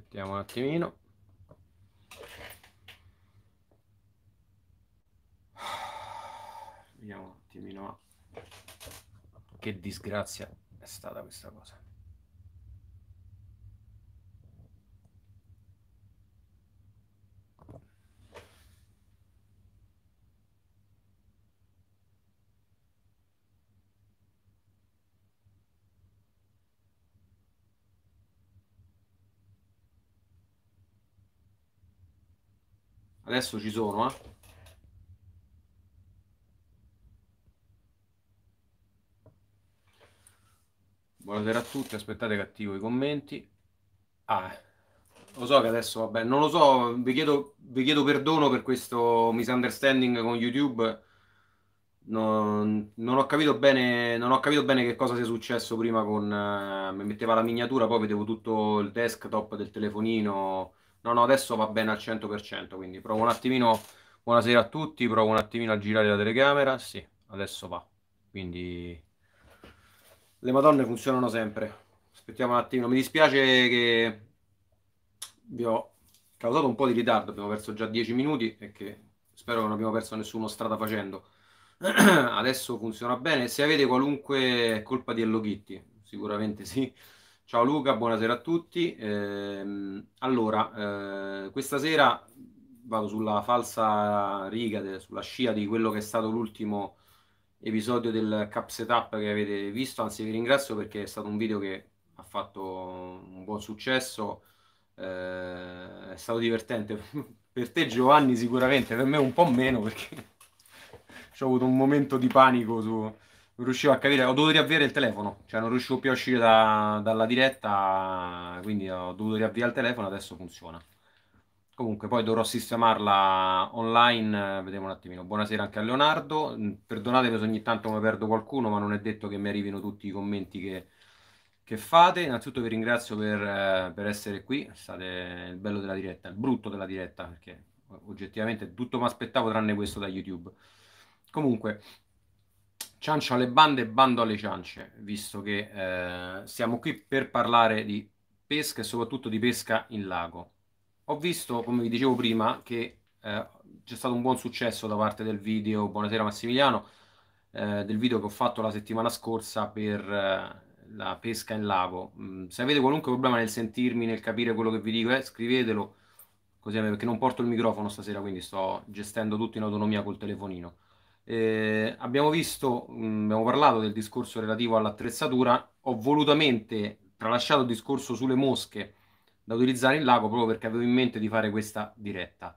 aspettiamo un attimino vediamo un attimino che disgrazia è stata questa cosa Adesso ci sono, eh. Buonasera a tutti, aspettate che attivo i commenti. Ah, lo so che adesso, vabbè, non lo so, vi chiedo, vi chiedo perdono per questo misunderstanding con YouTube. Non, non, ho capito bene, non ho capito bene che cosa sia successo prima con... Eh, mi metteva la miniatura, poi vedevo tutto il desktop del telefonino No, no, adesso va bene al 100%, quindi provo un attimino, buonasera a tutti, provo un attimino a girare la telecamera, sì, adesso va, quindi le madonne funzionano sempre, aspettiamo un attimo, mi dispiace che vi ho causato un po' di ritardo, abbiamo perso già 10 minuti e che spero che non abbiamo perso nessuno strada facendo, adesso funziona bene, se avete qualunque colpa di Hello Kitty, sicuramente sì, Ciao Luca, buonasera a tutti. Eh, allora, eh, questa sera vado sulla falsa riga, de, sulla scia di quello che è stato l'ultimo episodio del Cap Setup che avete visto, anzi vi ringrazio perché è stato un video che ha fatto un buon successo, eh, è stato divertente per te Giovanni sicuramente, per me un po' meno perché ho avuto un momento di panico su non riuscivo a capire, ho dovuto riavviare il telefono, cioè non riuscivo più a uscire da, dalla diretta, quindi ho dovuto riavviare il telefono, adesso funziona. Comunque poi dovrò sistemarla online, vediamo un attimino. Buonasera anche a Leonardo, mm, perdonatemi se ogni tanto mi perdo qualcuno, ma non è detto che mi arrivino tutti i commenti che, che fate. Innanzitutto vi ringrazio per, eh, per essere qui, state il bello della diretta, il brutto della diretta, perché oggettivamente tutto mi aspettavo tranne questo da YouTube. Comunque, Ciancio alle bande e bando alle ciance, visto che eh, siamo qui per parlare di pesca e soprattutto di pesca in lago. Ho visto, come vi dicevo prima, che eh, c'è stato un buon successo da parte del video Buonasera Massimiliano, eh, del video che ho fatto la settimana scorsa per eh, la pesca in lago. Mm, se avete qualunque problema nel sentirmi, nel capire quello che vi dico, eh, scrivetelo, così perché non porto il microfono stasera, quindi sto gestendo tutto in autonomia col telefonino. Eh, abbiamo visto, mh, mm, abbiamo parlato del discorso relativo all'attrezzatura, ho volutamente tralasciato il discorso sulle mosche da utilizzare in lago proprio perché avevo in mente di fare questa diretta.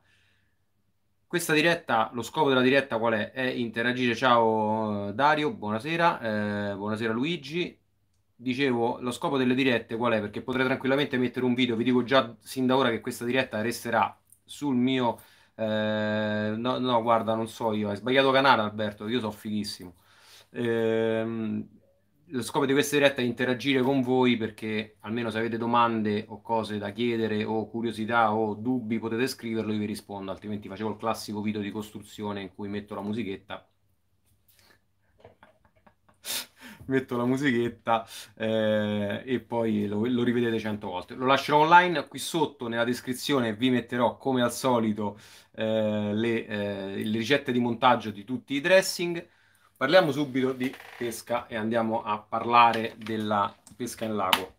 Questa diretta, lo scopo della diretta qual è? È interagire. Ciao eh, Dario, buonasera, eh, buonasera Luigi. Dicevo, lo scopo delle dirette qual è? Perché potrei tranquillamente mettere un video, vi dico già sin da ora che questa diretta resterà sul mio eh, no, no, guarda, non so io, hai sbagliato canale Alberto, io so fighissimo. Eh, lo scopo di questa diretta è interagire con voi perché almeno se avete domande o cose da chiedere o curiosità o dubbi potete scriverlo, io vi rispondo, altrimenti facevo il classico video di costruzione in cui metto la musichetta metto la musichetta eh, e poi lo, lo rivedete 100 volte. Lo lascerò online qui sotto nella descrizione, vi metterò come al solito eh, le, eh, le ricette di montaggio di tutti i dressing. Parliamo subito di pesca e andiamo a parlare della pesca in lago.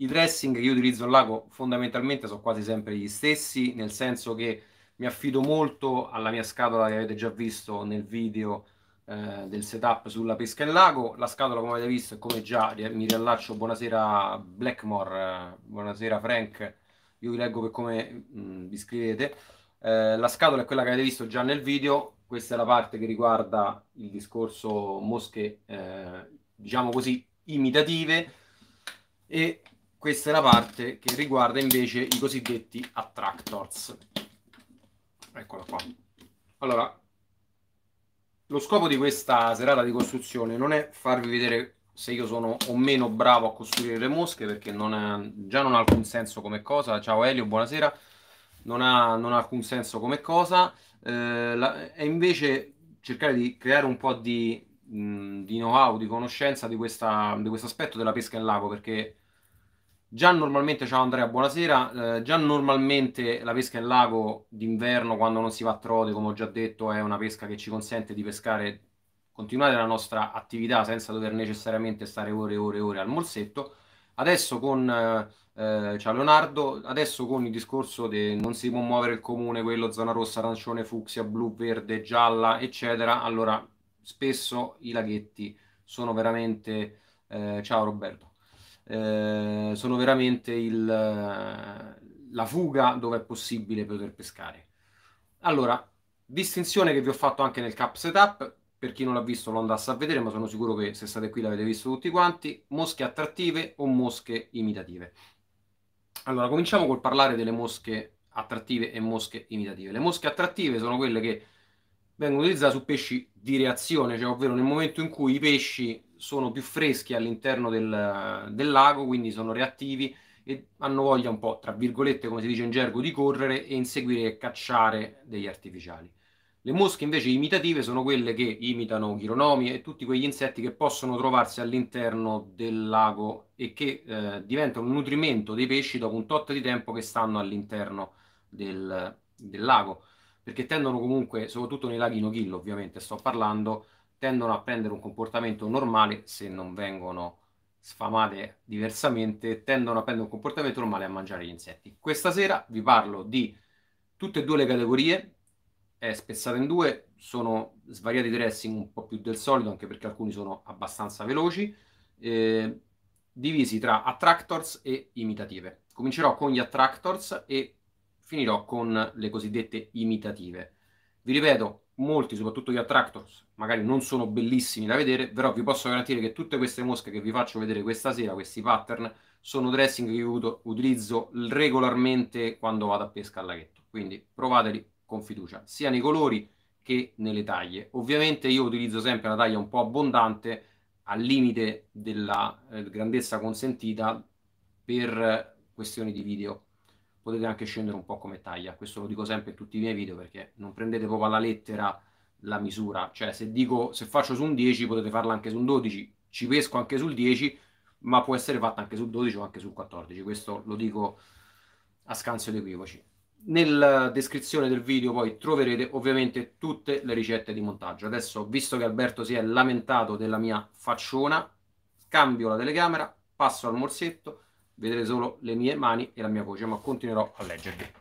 I dressing che io utilizzo in lago fondamentalmente sono quasi sempre gli stessi, nel senso che mi affido molto alla mia scatola che avete già visto nel video eh, del setup sulla pesca e lago. La scatola, come avete visto, è come già mi riallaccio, buonasera Blackmore, eh, buonasera Frank, io vi leggo per come mh, mm, vi scrivete. Eh, la scatola è quella che avete visto già nel video, questa è la parte che riguarda il discorso mosche, eh, diciamo così, imitative e questa è la parte che riguarda invece i cosiddetti attractors. Eccola qua. Allora, lo scopo di questa serata di costruzione non è farvi vedere se io sono o meno bravo a costruire le mosche, perché non è, già non ha alcun senso come cosa. Ciao Elio, buonasera. Non ha, non ha alcun senso come cosa. Eh, la, è invece cercare di creare un po' di, mh, di know-how, di conoscenza di, questa, di questo aspetto della pesca in lago, perché Già normalmente, ciao Andrea, buonasera. Eh, già normalmente la pesca in lago d'inverno, quando non si va a trode, come ho già detto, è una pesca che ci consente di pescare, continuare la nostra attività senza dover necessariamente stare ore e ore e ore al morsetto. Adesso con, eh, eh, ciao Leonardo, adesso con il discorso di non si può muovere il comune, quello zona rossa, arancione, fucsia, blu, verde, gialla, eccetera, allora spesso i laghetti sono veramente... Eh, ciao Roberto eh, sono veramente il, eh, la fuga dove è possibile poter pescare. Allora, distinzione che vi ho fatto anche nel cap setup, per chi non l'ha visto lo andasse a vedere, ma sono sicuro che se state qui l'avete visto tutti quanti, mosche attrattive o mosche imitative. Allora, cominciamo col parlare delle mosche attrattive e mosche imitative. Le mosche attrattive sono quelle che vengono utilizzate su pesci di reazione, cioè ovvero nel momento in cui i pesci sono più freschi all'interno del, del lago, quindi sono reattivi e hanno voglia un po', tra virgolette, come si dice in gergo, di correre e inseguire e cacciare degli artificiali. Le mosche invece imitative sono quelle che imitano chironomi e tutti quegli insetti che possono trovarsi all'interno del lago e che eh, diventano un nutrimento dei pesci dopo un tot di tempo che stanno all'interno del, del lago, perché tendono comunque, soprattutto nei laghi Noghillo ovviamente sto parlando, tendono a prendere un comportamento normale se non vengono sfamate diversamente, tendono a prendere un comportamento normale a mangiare gli insetti. Questa sera vi parlo di tutte e due le categorie, è spezzata in due, sono svariati dressing un po' più del solito, anche perché alcuni sono abbastanza veloci, eh, divisi tra attractors e imitative. Comincerò con gli attractors e finirò con le cosiddette imitative. Vi ripeto, molti, soprattutto gli attractors, magari non sono bellissimi da vedere, però vi posso garantire che tutte queste mosche che vi faccio vedere questa sera, questi pattern, sono dressing che io utilizzo regolarmente quando vado a pesca al laghetto. Quindi provateli con fiducia, sia nei colori che nelle taglie. Ovviamente io utilizzo sempre la taglia un po' abbondante, al limite della eh, grandezza consentita per eh, questioni di video potete anche scendere un po' come taglia. Questo lo dico sempre in tutti i miei video perché non prendete proprio alla lettera la misura. Cioè, se dico se faccio su un 10, potete farla anche su un 12, ci pesco anche sul 10, ma può essere fatta anche sul 12 o anche sul 14. Questo lo dico a scanso di equivoci. Nella descrizione del video poi troverete ovviamente tutte le ricette di montaggio. Adesso, visto che Alberto si è lamentato della mia facciona, cambio la telecamera, passo al morsetto vedere solo le mie mani e la mia voce, ma continuerò a leggervi.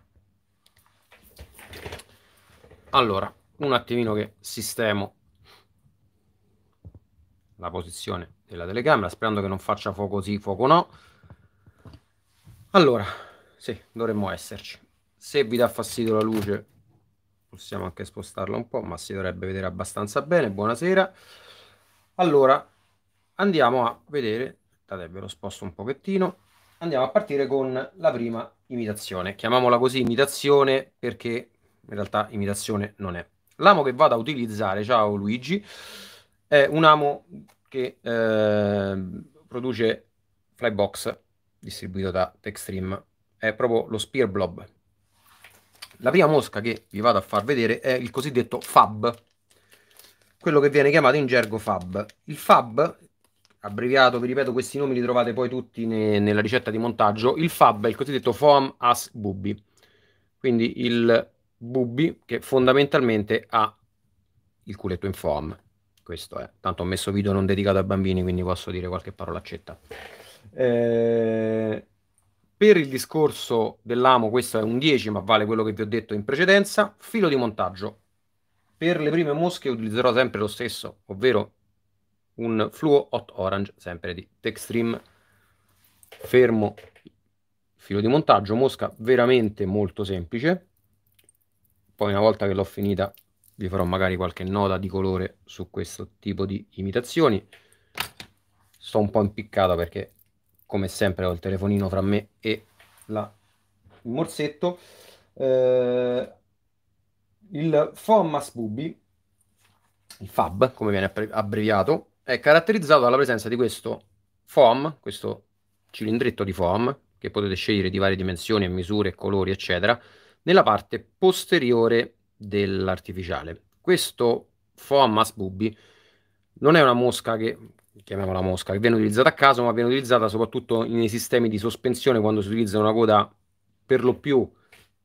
Allora, un attimino che sistemo la posizione della telecamera, sperando che non faccia fuoco sì, fuoco no. Allora, sì, dovremmo esserci. Se vi dà fastidio la luce, possiamo anche spostarla un po', ma si dovrebbe vedere abbastanza bene. Buonasera. Allora, andiamo a vedere, date ve lo sposto un pochettino, andiamo a partire con la prima imitazione. Chiamiamola così imitazione perché in realtà imitazione non è. L'amo che vado a utilizzare, ciao Luigi, è un amo che eh, produce Flybox distribuito da Techstream. È proprio lo Spear Blob. La prima mosca che vi vado a far vedere è il cosiddetto FAB, quello che viene chiamato in gergo FAB. Il FAB abbreviato, vi ripeto, questi nomi li trovate poi tutti ne, nella ricetta di montaggio. Il FAB è il cosiddetto Foam as Bubbi, quindi il Bubbi che fondamentalmente ha il culetto in foam. Questo è, tanto ho messo video non dedicato a bambini, quindi posso dire qualche parolacetta. Eh, per il discorso dell'amo, questo è un 10, ma vale quello che vi ho detto in precedenza. Filo di montaggio. Per le prime mosche utilizzerò sempre lo stesso, ovvero un fluo hot orange sempre di Textreme fermo filo di montaggio mosca veramente molto semplice poi una volta che l'ho finita vi farò magari qualche nota di colore su questo tipo di imitazioni sto un po' impiccato perché come sempre ho il telefonino fra me e la, il morsetto eh, il FOMAS Bubi il FAB come viene abbreviato è caratterizzato dalla presenza di questo foam, questo cilindretto di foam, che potete scegliere di varie dimensioni e misure, colori, eccetera, nella parte posteriore dell'artificiale. Questo foam a sbubbi non è una mosca che, chiamiamola mosca, che viene utilizzata a caso, ma viene utilizzata soprattutto nei sistemi di sospensione quando si utilizza una coda per lo più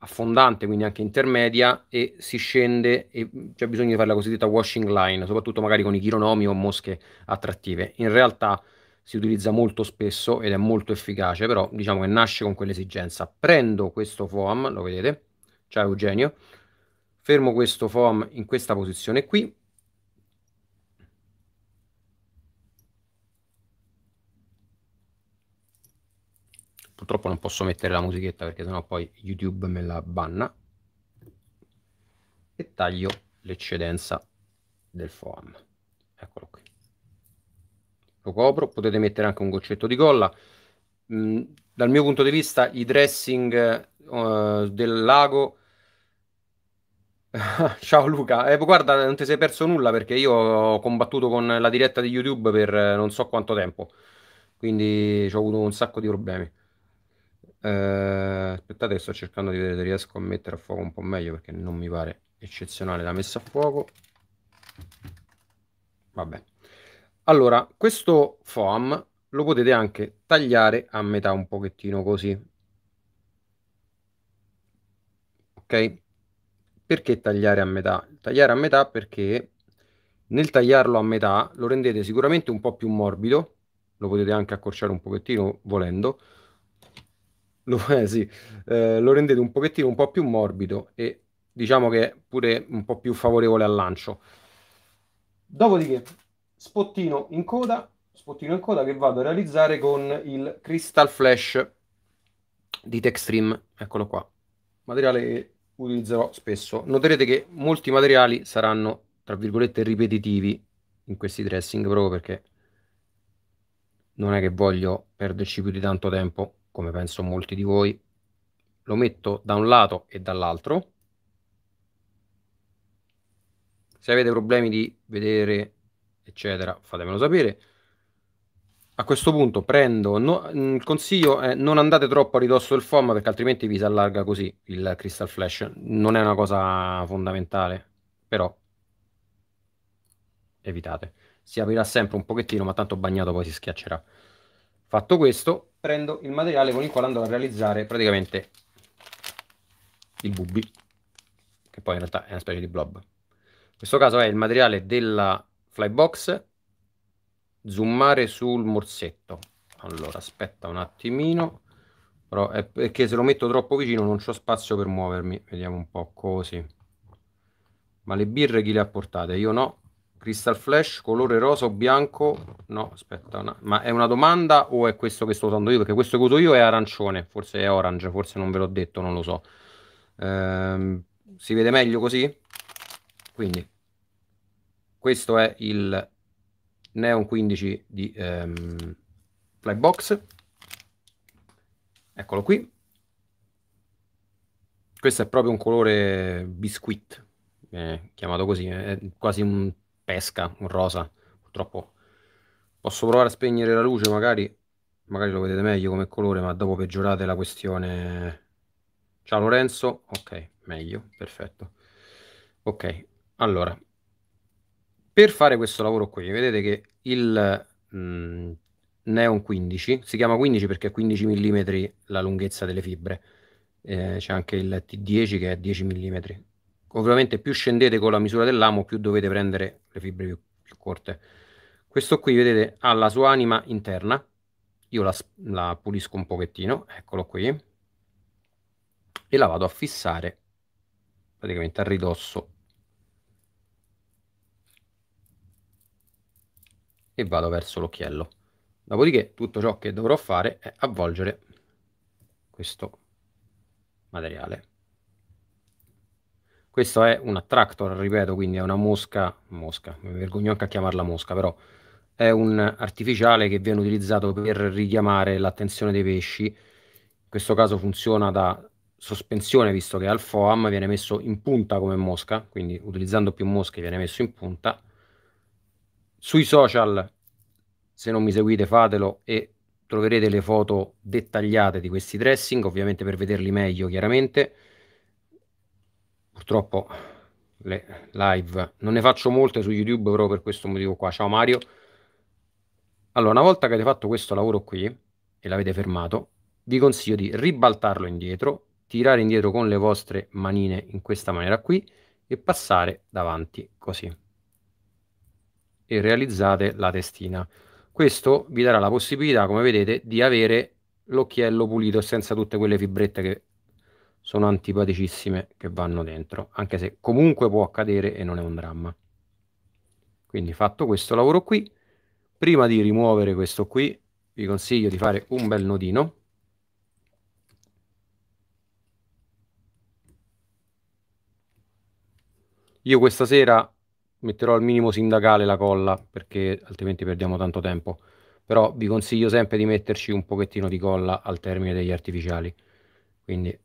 affondante, quindi anche intermedia, e si scende e mm, c'è bisogno di fare la cosiddetta washing line, soprattutto magari con i chironomi o mosche attrattive. In realtà si utilizza molto spesso ed è molto efficace, però diciamo che nasce con quell'esigenza. Prendo questo foam, lo vedete, ciao Eugenio, fermo questo foam in questa posizione qui, Purtroppo non posso mettere la musichetta perché sennò poi YouTube me la banna. E taglio l'eccedenza del foam. Eccolo qui. Lo copro, potete mettere anche un goccetto di colla. Mm, dal mio punto di vista i dressing uh, del lago... Ciao Luca, eh, guarda non ti sei perso nulla perché io ho combattuto con la diretta di YouTube per eh, non so quanto tempo, quindi ho avuto un sacco di problemi. Eh, aspettate che sto cercando di vedere se riesco a mettere a fuoco un po' meglio perché non mi pare eccezionale la messa a fuoco. Vabbè. Allora, questo foam lo potete anche tagliare a metà un pochettino così. Ok? Perché tagliare a metà? Tagliare a metà perché nel tagliarlo a metà lo rendete sicuramente un po' più morbido, lo potete anche accorciare un pochettino volendo, lo, eh, sì, eh, lo rendete un pochettino un po' più morbido e diciamo che è pure un po' più favorevole al lancio. Dopodiché, spottino in coda, spottino in coda che vado a realizzare con il Crystal Flash di Techstream, eccolo qua, materiale che utilizzerò spesso. Noterete che molti materiali saranno, tra virgolette, ripetitivi in questi dressing, proprio perché non è che voglio perderci più di tanto tempo come penso molti di voi, lo metto da un lato e dall'altro. Se avete problemi di vedere, eccetera, fatemelo sapere. A questo punto prendo, no, il consiglio è non andate troppo a ridosso del FOM perché altrimenti vi si allarga così il Crystal Flash. Non è una cosa fondamentale, però evitate. Si aprirà sempre un pochettino, ma tanto bagnato poi si schiaccerà. Fatto questo, prendo il materiale con il quale andrò a realizzare praticamente il bubbi, che poi in realtà è una specie di blob. In questo caso è il materiale della flybox, zoomare sul morsetto. Allora, aspetta un attimino, però è perché se lo metto troppo vicino non c'ho spazio per muovermi. Vediamo un po' così. Ma le birre chi le ha portate? Io no, Crystal Flash, colore rosa o bianco? No, aspetta, no. ma è una domanda o è questo che sto usando io? Perché questo che uso io è arancione, forse è orange, forse non ve l'ho detto, non lo so. Ehm, si vede meglio così? Quindi, questo è il Neon 15 di ehm, Flybox. Eccolo qui. Questo è proprio un colore biscuit, eh, chiamato così, è quasi un pesca, un rosa. Purtroppo posso provare a spegnere la luce, magari, magari lo vedete meglio come colore, ma dopo peggiorate la questione. Ciao Lorenzo, ok, meglio, perfetto. Ok, allora, per fare questo lavoro qui, vedete che il mh, mm, Neon 15, si chiama 15 perché è 15 mm la lunghezza delle fibre, eh, c'è anche il T10 che è 10 mm, ovviamente più scendete con la misura dell'amo più dovete prendere le fibre più, più corte questo qui vedete ha la sua anima interna io la, la pulisco un pochettino eccolo qui e la vado a fissare praticamente a ridosso e vado verso l'occhiello dopodiché tutto ciò che dovrò fare è avvolgere questo materiale questo è un attractor, ripeto, quindi è una mosca, mosca, mi vergogno anche a chiamarla mosca, però è un artificiale che viene utilizzato per richiamare l'attenzione dei pesci. In questo caso funziona da sospensione, visto che al foam viene messo in punta come mosca, quindi utilizzando più mosche viene messo in punta. Sui social, se non mi seguite fatelo e troverete le foto dettagliate di questi dressing, ovviamente per vederli meglio chiaramente purtroppo le live non ne faccio molte su YouTube però per questo motivo qua. Ciao Mario. Allora, una volta che avete fatto questo lavoro qui e l'avete fermato, vi consiglio di ribaltarlo indietro, tirare indietro con le vostre manine in questa maniera qui e passare davanti così. E realizzate la testina. Questo vi darà la possibilità, come vedete, di avere l'occhiello pulito senza tutte quelle fibrette che sono antipaticissime che vanno dentro, anche se comunque può accadere e non è un dramma. Quindi fatto questo lavoro qui, prima di rimuovere questo qui, vi consiglio di fare un bel nodino. Io questa sera metterò al minimo sindacale la colla perché altrimenti perdiamo tanto tempo però vi consiglio sempre di metterci un pochettino di colla al termine degli artificiali quindi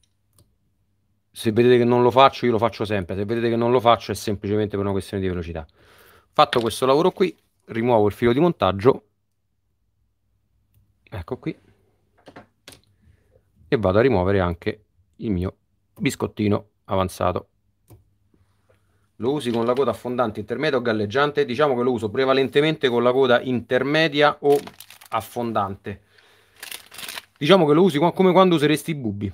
se vedete che non lo faccio, io lo faccio sempre. Se vedete che non lo faccio, è semplicemente per una questione di velocità. Fatto questo lavoro qui, rimuovo il filo di montaggio. Ecco qui. E vado a rimuovere anche il mio biscottino avanzato. Lo usi con la coda affondante intermedia o galleggiante? Diciamo che lo uso prevalentemente con la coda intermedia o affondante. Diciamo che lo usi come quando useresti i bubi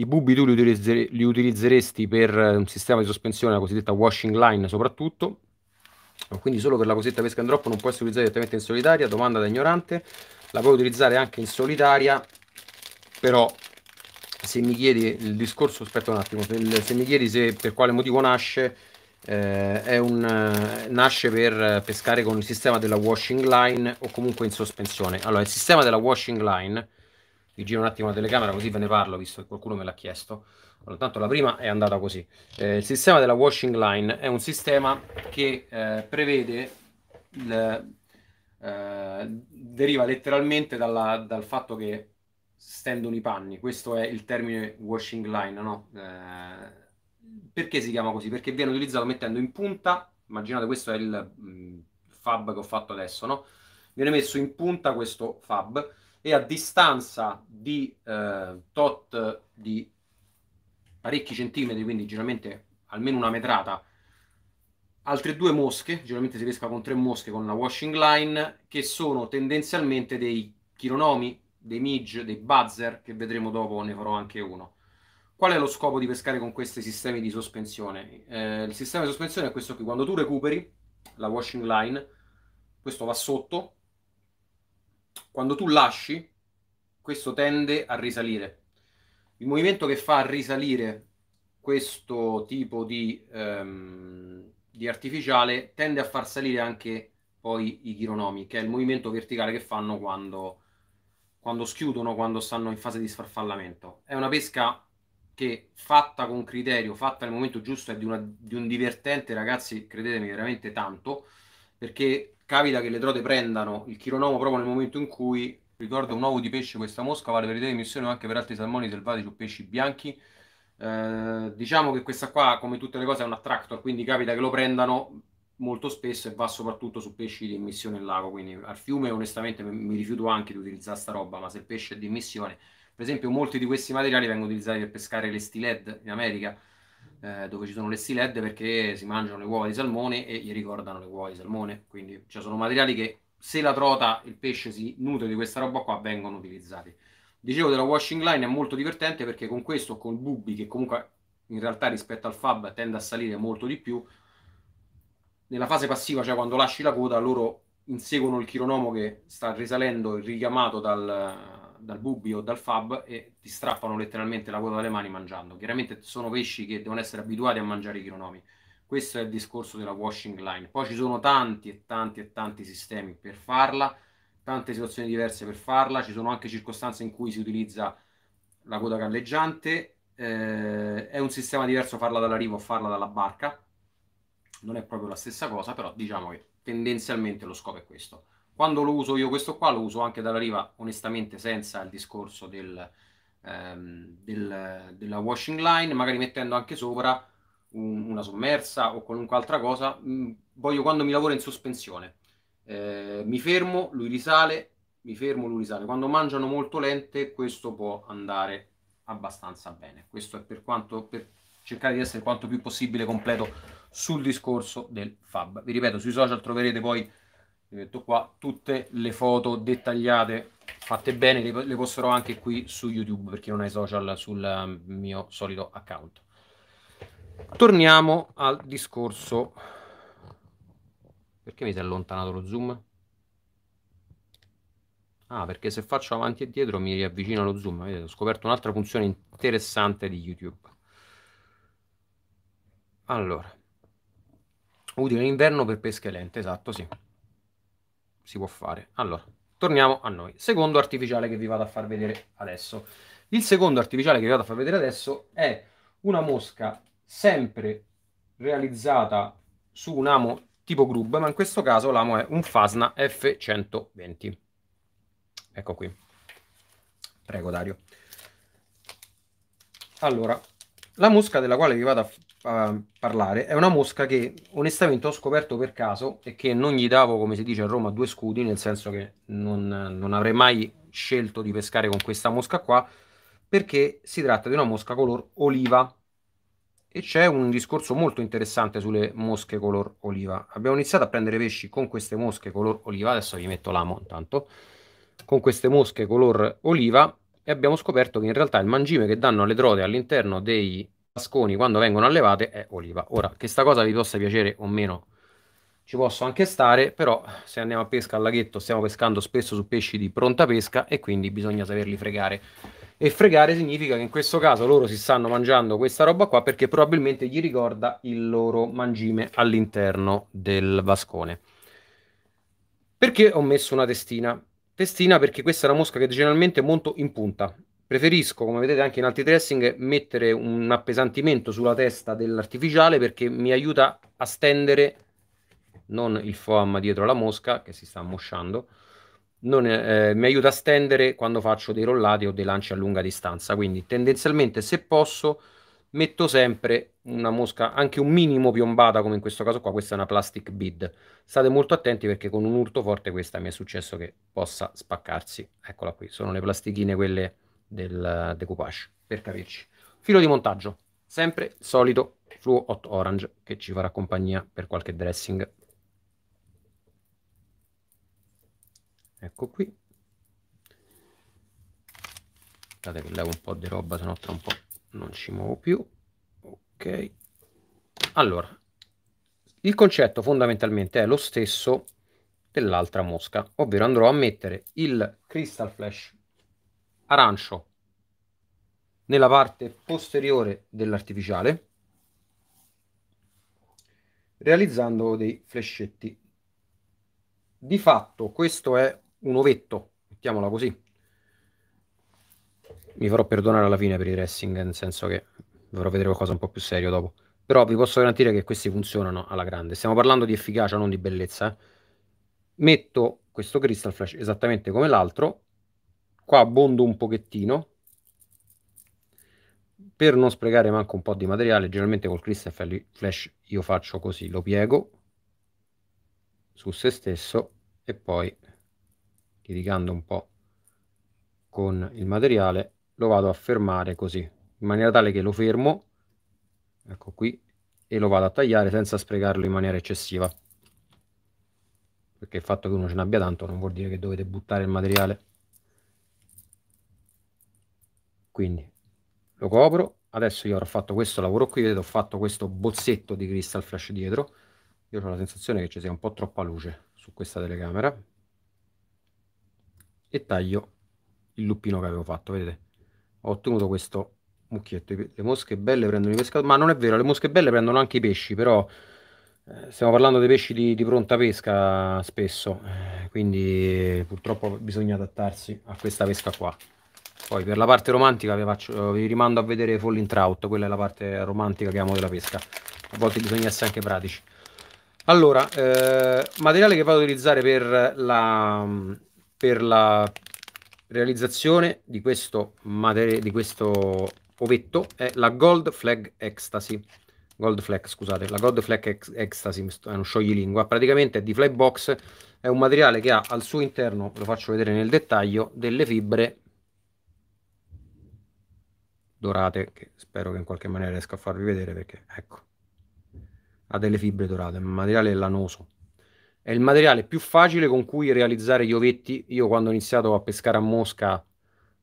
i bubi tu li, utilizzer- li utilizzeresti per eh, un sistema di sospensione, la cosiddetta washing line soprattutto, quindi solo per la cosiddetta pesca in drop non può essere utilizzata direttamente in solitaria, domanda da ignorante, la puoi utilizzare anche in solitaria, però se mi chiedi il discorso, aspetta un attimo, se mi chiedi se per quale motivo nasce, eh, un, eh, nasce per pescare con il sistema della washing line o comunque in sospensione. Allora, il sistema della washing line vi giro un attimo la telecamera così ve ne parlo visto che qualcuno me l'ha chiesto allora, tanto la prima è andata così eh, il sistema della washing line è un sistema che eh, prevede il, eh, deriva letteralmente dalla, dal fatto che stendono i panni questo è il termine washing line no? Eh, perché si chiama così? perché viene utilizzato mettendo in punta immaginate questo è il mh, mm, fab che ho fatto adesso no? viene messo in punta questo fab e a distanza di eh, tot di parecchi centimetri, quindi generalmente almeno una metrata, altre due mosche, generalmente si pesca con tre mosche con una washing line, che sono tendenzialmente dei chironomi, dei midge, dei buzzer, che vedremo dopo, ne farò anche uno. Qual è lo scopo di pescare con questi sistemi di sospensione? Eh, il sistema di sospensione è questo qui, quando tu recuperi la washing line, questo va sotto, quando tu lasci, questo tende a risalire. Il movimento che fa risalire questo tipo di, ehm, di artificiale tende a far salire anche poi i chironomi, che è il movimento verticale che fanno quando, quando schiudono, quando stanno in fase di sfarfallamento. È una pesca che fatta con criterio, fatta nel momento giusto, è di, una, di un divertente, ragazzi, credetemi veramente tanto, perché capita che le trote prendano il chironomo proprio nel momento in cui, ricordo, un uovo di pesce questa mosca vale per idea di o anche per altri salmoni selvatici o pesci bianchi. Eh, diciamo che questa qua, come tutte le cose, è un attractor, quindi capita che lo prendano molto spesso e va soprattutto su pesci di emissione in lago, quindi al fiume onestamente mi rifiuto anche di utilizzare sta roba, ma se il pesce è di emissione, per esempio molti di questi materiali vengono utilizzati per pescare le stiled in America, eh, dove ci sono le stilette perché si mangiano le uova di salmone e gli ricordano le uova di salmone. Quindi cioè, sono materiali che se la trota, il pesce si nutre di questa roba qua, vengono utilizzati. Dicevo della washing line è molto divertente perché con questo, col Bubbi, che comunque in realtà rispetto al Fab tende a salire molto di più, nella fase passiva, cioè quando lasci la coda, loro inseguono il chironomo che sta risalendo richiamato dal, dal Bubbi o dal Fab e ti strappano letteralmente la coda dalle mani mangiando. Chiaramente sono pesci che devono essere abituati a mangiare i chironomi. Questo è il discorso della washing line. Poi ci sono tanti e tanti e tanti sistemi per farla, tante situazioni diverse per farla, ci sono anche circostanze in cui si utilizza la coda galleggiante, eh, è un sistema diverso farla dall'arrivo o farla dalla barca, non è proprio la stessa cosa, però diciamo che tendenzialmente lo scopo è questo. Quando lo uso io questo qua, lo uso anche dalla riva, onestamente, senza il discorso del, ehm, del, della washing line, magari mettendo anche sopra un, una sommersa o qualunque altra cosa. Mh, mm, voglio quando mi lavoro in sospensione. Eh, mi fermo, lui risale, mi fermo, lui risale. Quando mangiano molto lente, questo può andare abbastanza bene. Questo è per quanto per cercare di essere quanto più possibile completo sul discorso del fab. Vi ripeto, sui social troverete poi metto qua tutte le foto dettagliate fatte bene, le, le posterò anche qui su YouTube per chi non ha i social sul ehm, mio solito account. Torniamo al discorso. Perché mi si è allontanato lo zoom? Ah, perché se faccio avanti e dietro mi riavvicino lo zoom. Vedete, ho scoperto un'altra funzione interessante di YouTube. Allora, utile in inverno per pesche lente, esatto, sì si può fare. Allora, torniamo a noi. Secondo artificiale che vi vado a far vedere adesso. Il secondo artificiale che vi vado a far vedere adesso è una mosca sempre realizzata su un amo tipo Grub, ma in questo caso l'amo è un Fasna F120. Ecco qui. Prego Dario. Allora, la mosca della quale vi vado a parlare, è una mosca che onestamente ho scoperto per caso e che non gli davo, come si dice a Roma, due scudi, nel senso che non, non avrei mai scelto di pescare con questa mosca qua, perché si tratta di una mosca color oliva e c'è un discorso molto interessante sulle mosche color oliva. Abbiamo iniziato a prendere pesci con queste mosche color oliva, adesso vi metto l'amo intanto, con queste mosche color oliva e abbiamo scoperto che in realtà il mangime che danno alle drode all'interno dei Asconi quando vengono allevate è oliva. Ora, che sta cosa vi possa piacere o meno, ci posso anche stare, però se andiamo a pesca al laghetto stiamo pescando spesso su pesci di pronta pesca e quindi bisogna saperli fregare. E fregare significa che in questo caso loro si stanno mangiando questa roba qua perché probabilmente gli ricorda il loro mangime all'interno del vascone. Perché ho messo una testina? Testina perché questa è una mosca che generalmente monto in punta, Preferisco, come vedete anche in altri dressing, mettere un appesantimento sulla testa dell'artificiale perché mi aiuta a stendere non il foam dietro alla mosca che si sta mosciando, non, eh, mi aiuta a stendere quando faccio dei rollati o dei lanci a lunga distanza. Quindi tendenzialmente se posso metto sempre una mosca anche un minimo piombata come in questo caso qua, questa è una plastic bead. State molto attenti perché con un urto forte questa mi è successo che possa spaccarsi. Eccola qui, sono le plastichine quelle del decoupage, per capirci. Filo di montaggio, sempre solito fluo hot orange che ci farà compagnia per qualche dressing. Ecco qui. Aspettate che levo un po' di roba, se no tra un po' non ci muovo più. Ok. Allora, il concetto fondamentalmente è lo stesso dell'altra mosca, ovvero andrò a mettere il Crystal Flash arancio nella parte posteriore dell'artificiale realizzando dei flescetti di fatto questo è un ovetto mettiamola così mi farò perdonare alla fine per i dressing nel senso che dovrò vedere qualcosa un po' più serio dopo però vi posso garantire che questi funzionano alla grande stiamo parlando di efficacia non di bellezza eh. metto questo crystal flash esattamente come l'altro qua abbondo un pochettino per non sprecare manco un po' di materiale generalmente col crystal flash io faccio così lo piego su se stesso e poi tiricando un po' con il materiale lo vado a fermare così in maniera tale che lo fermo ecco qui e lo vado a tagliare senza sprecarlo in maniera eccessiva perché il fatto che uno ce n'abbia tanto non vuol dire che dovete buttare il materiale Quindi lo copro, adesso io avrò fatto questo lavoro qui, vedete ho fatto questo bozzetto di crystal flash dietro, io ho la sensazione che ci sia un po' troppa luce su questa telecamera e taglio il lupino che avevo fatto, vedete? Ho ottenuto questo mucchietto, le mosche belle prendono i pescatori, ma non è vero, le mosche belle prendono anche i pesci, però eh, stiamo parlando dei pesci di, di pronta pesca spesso, eh, quindi purtroppo bisogna adattarsi a questa pesca qua. Poi per la parte romantica vi, faccio, vi rimando a vedere Falling Trout, quella è la parte romantica che amo della pesca. A volte bisogna essere anche pratici. Allora, eh, materiale che vado ad utilizzare per la, per la realizzazione di questo, di questo ovetto è la Gold Flag Ecstasy. Gold Flag, scusate, la Gold Flag Ecstasy, è uno scioglilingua, praticamente è di Flybox, è un materiale che ha al suo interno, lo faccio vedere nel dettaglio, delle fibre dorate che spero che in qualche maniera riesca a farvi vedere perché ecco ha delle fibre dorate, il materiale è lanoso. È il materiale più facile con cui realizzare gli ovetti. Io quando ho iniziato a pescare a Mosca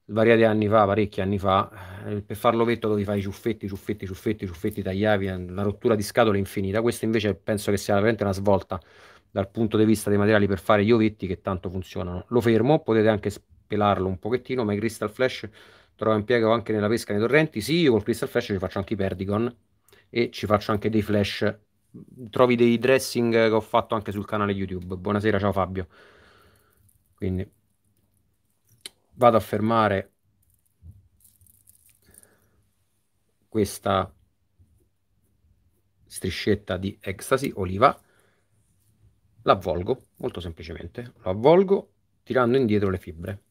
svariati anni fa, parecchi anni fa, eh, per fare l'ovetto dovevi fare i ciuffetti, ciuffetti, ciuffetti, ciuffetti, tagliavi, una eh, rottura di scatole infinita. Questa invece penso che sia veramente una svolta dal punto di vista dei materiali per fare gli ovetti che tanto funzionano. Lo fermo, potete anche spelarlo un pochettino, ma i Crystal Flash trova impiego anche nella pesca nei torrenti. Sì, io col Crystal Flash ci faccio anche i Perdicon e ci faccio anche dei flash. Trovi dei dressing che ho fatto anche sul canale YouTube. Buonasera, ciao Fabio. Quindi vado a fermare questa striscetta di ecstasy oliva. L'avvolgo molto semplicemente. Lo avvolgo tirando indietro le fibre.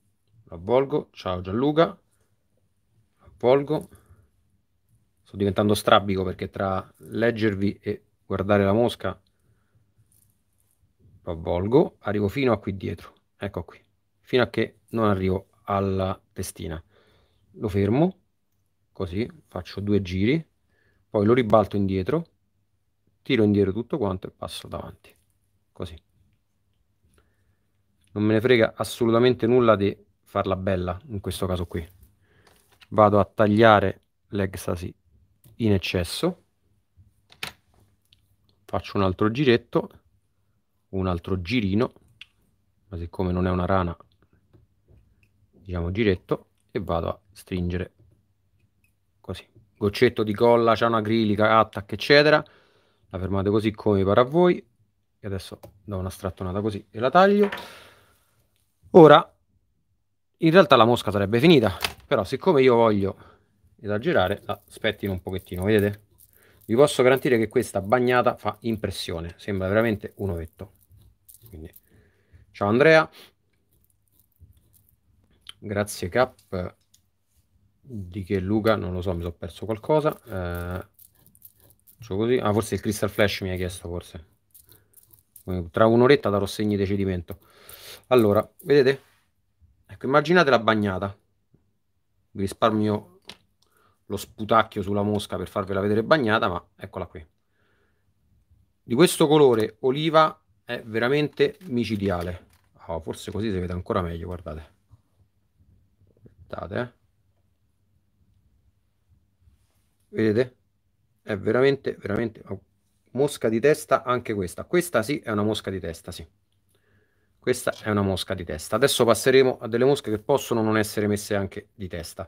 Lo avvolgo. Ciao Gianluca. Volgo. Sto diventando strabico perché tra leggervi e guardare la mosca avvolgo, arrivo fino a qui dietro, ecco qui, fino a che non arrivo alla testina. Lo fermo, così, faccio due giri, poi lo ribalto indietro, tiro indietro tutto quanto e passo davanti, così. Non me ne frega assolutamente nulla di farla bella in questo caso qui vado a tagliare l'ecstasy in eccesso faccio un altro giretto un altro girino ma siccome non è una rana diciamo giretto e vado a stringere così goccetto di colla c'è ciano acrilica attac eccetera la fermate così come vi pare a voi e adesso do una strattonata così e la taglio ora in realtà la mosca sarebbe finita però siccome io voglio esagerare aspettino un pochettino vedete vi posso garantire che questa bagnata fa impressione sembra veramente un ovetto Quindi, ciao Andrea grazie cap di che Luca non lo so mi sono perso qualcosa eh, così ah forse il crystal flash mi ha chiesto forse tra un'oretta darò segni di cedimento allora vedete ecco immaginate la bagnata vi risparmio lo sputacchio sulla mosca per farvela vedere bagnata ma eccola qui di questo colore oliva è veramente micidiale oh, forse così si vede ancora meglio guardate aspettate eh. vedete è veramente veramente oh, mosca di testa anche questa questa sì è una mosca di testa sì questa è una mosca di testa. Adesso passeremo a delle mosche che possono non essere messe anche di testa.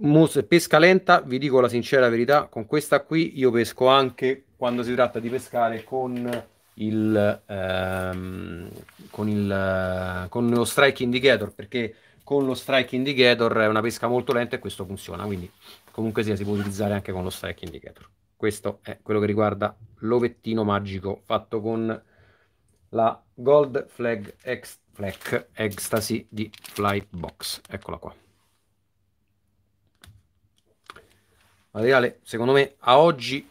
Mos- pesca lenta, vi dico la sincera verità, con questa qui io pesco anche quando si tratta di pescare con il, ehm, con, il con lo strike indicator, perché con lo strike indicator è una pesca molto lenta e questo funziona, quindi comunque sia si può utilizzare anche con lo strike indicator. Questo è quello che riguarda l'ovettino magico fatto con la Gold Flag, Ex Flag Ecstasy di Flybox. Eccola qua. Materiale, secondo me, a oggi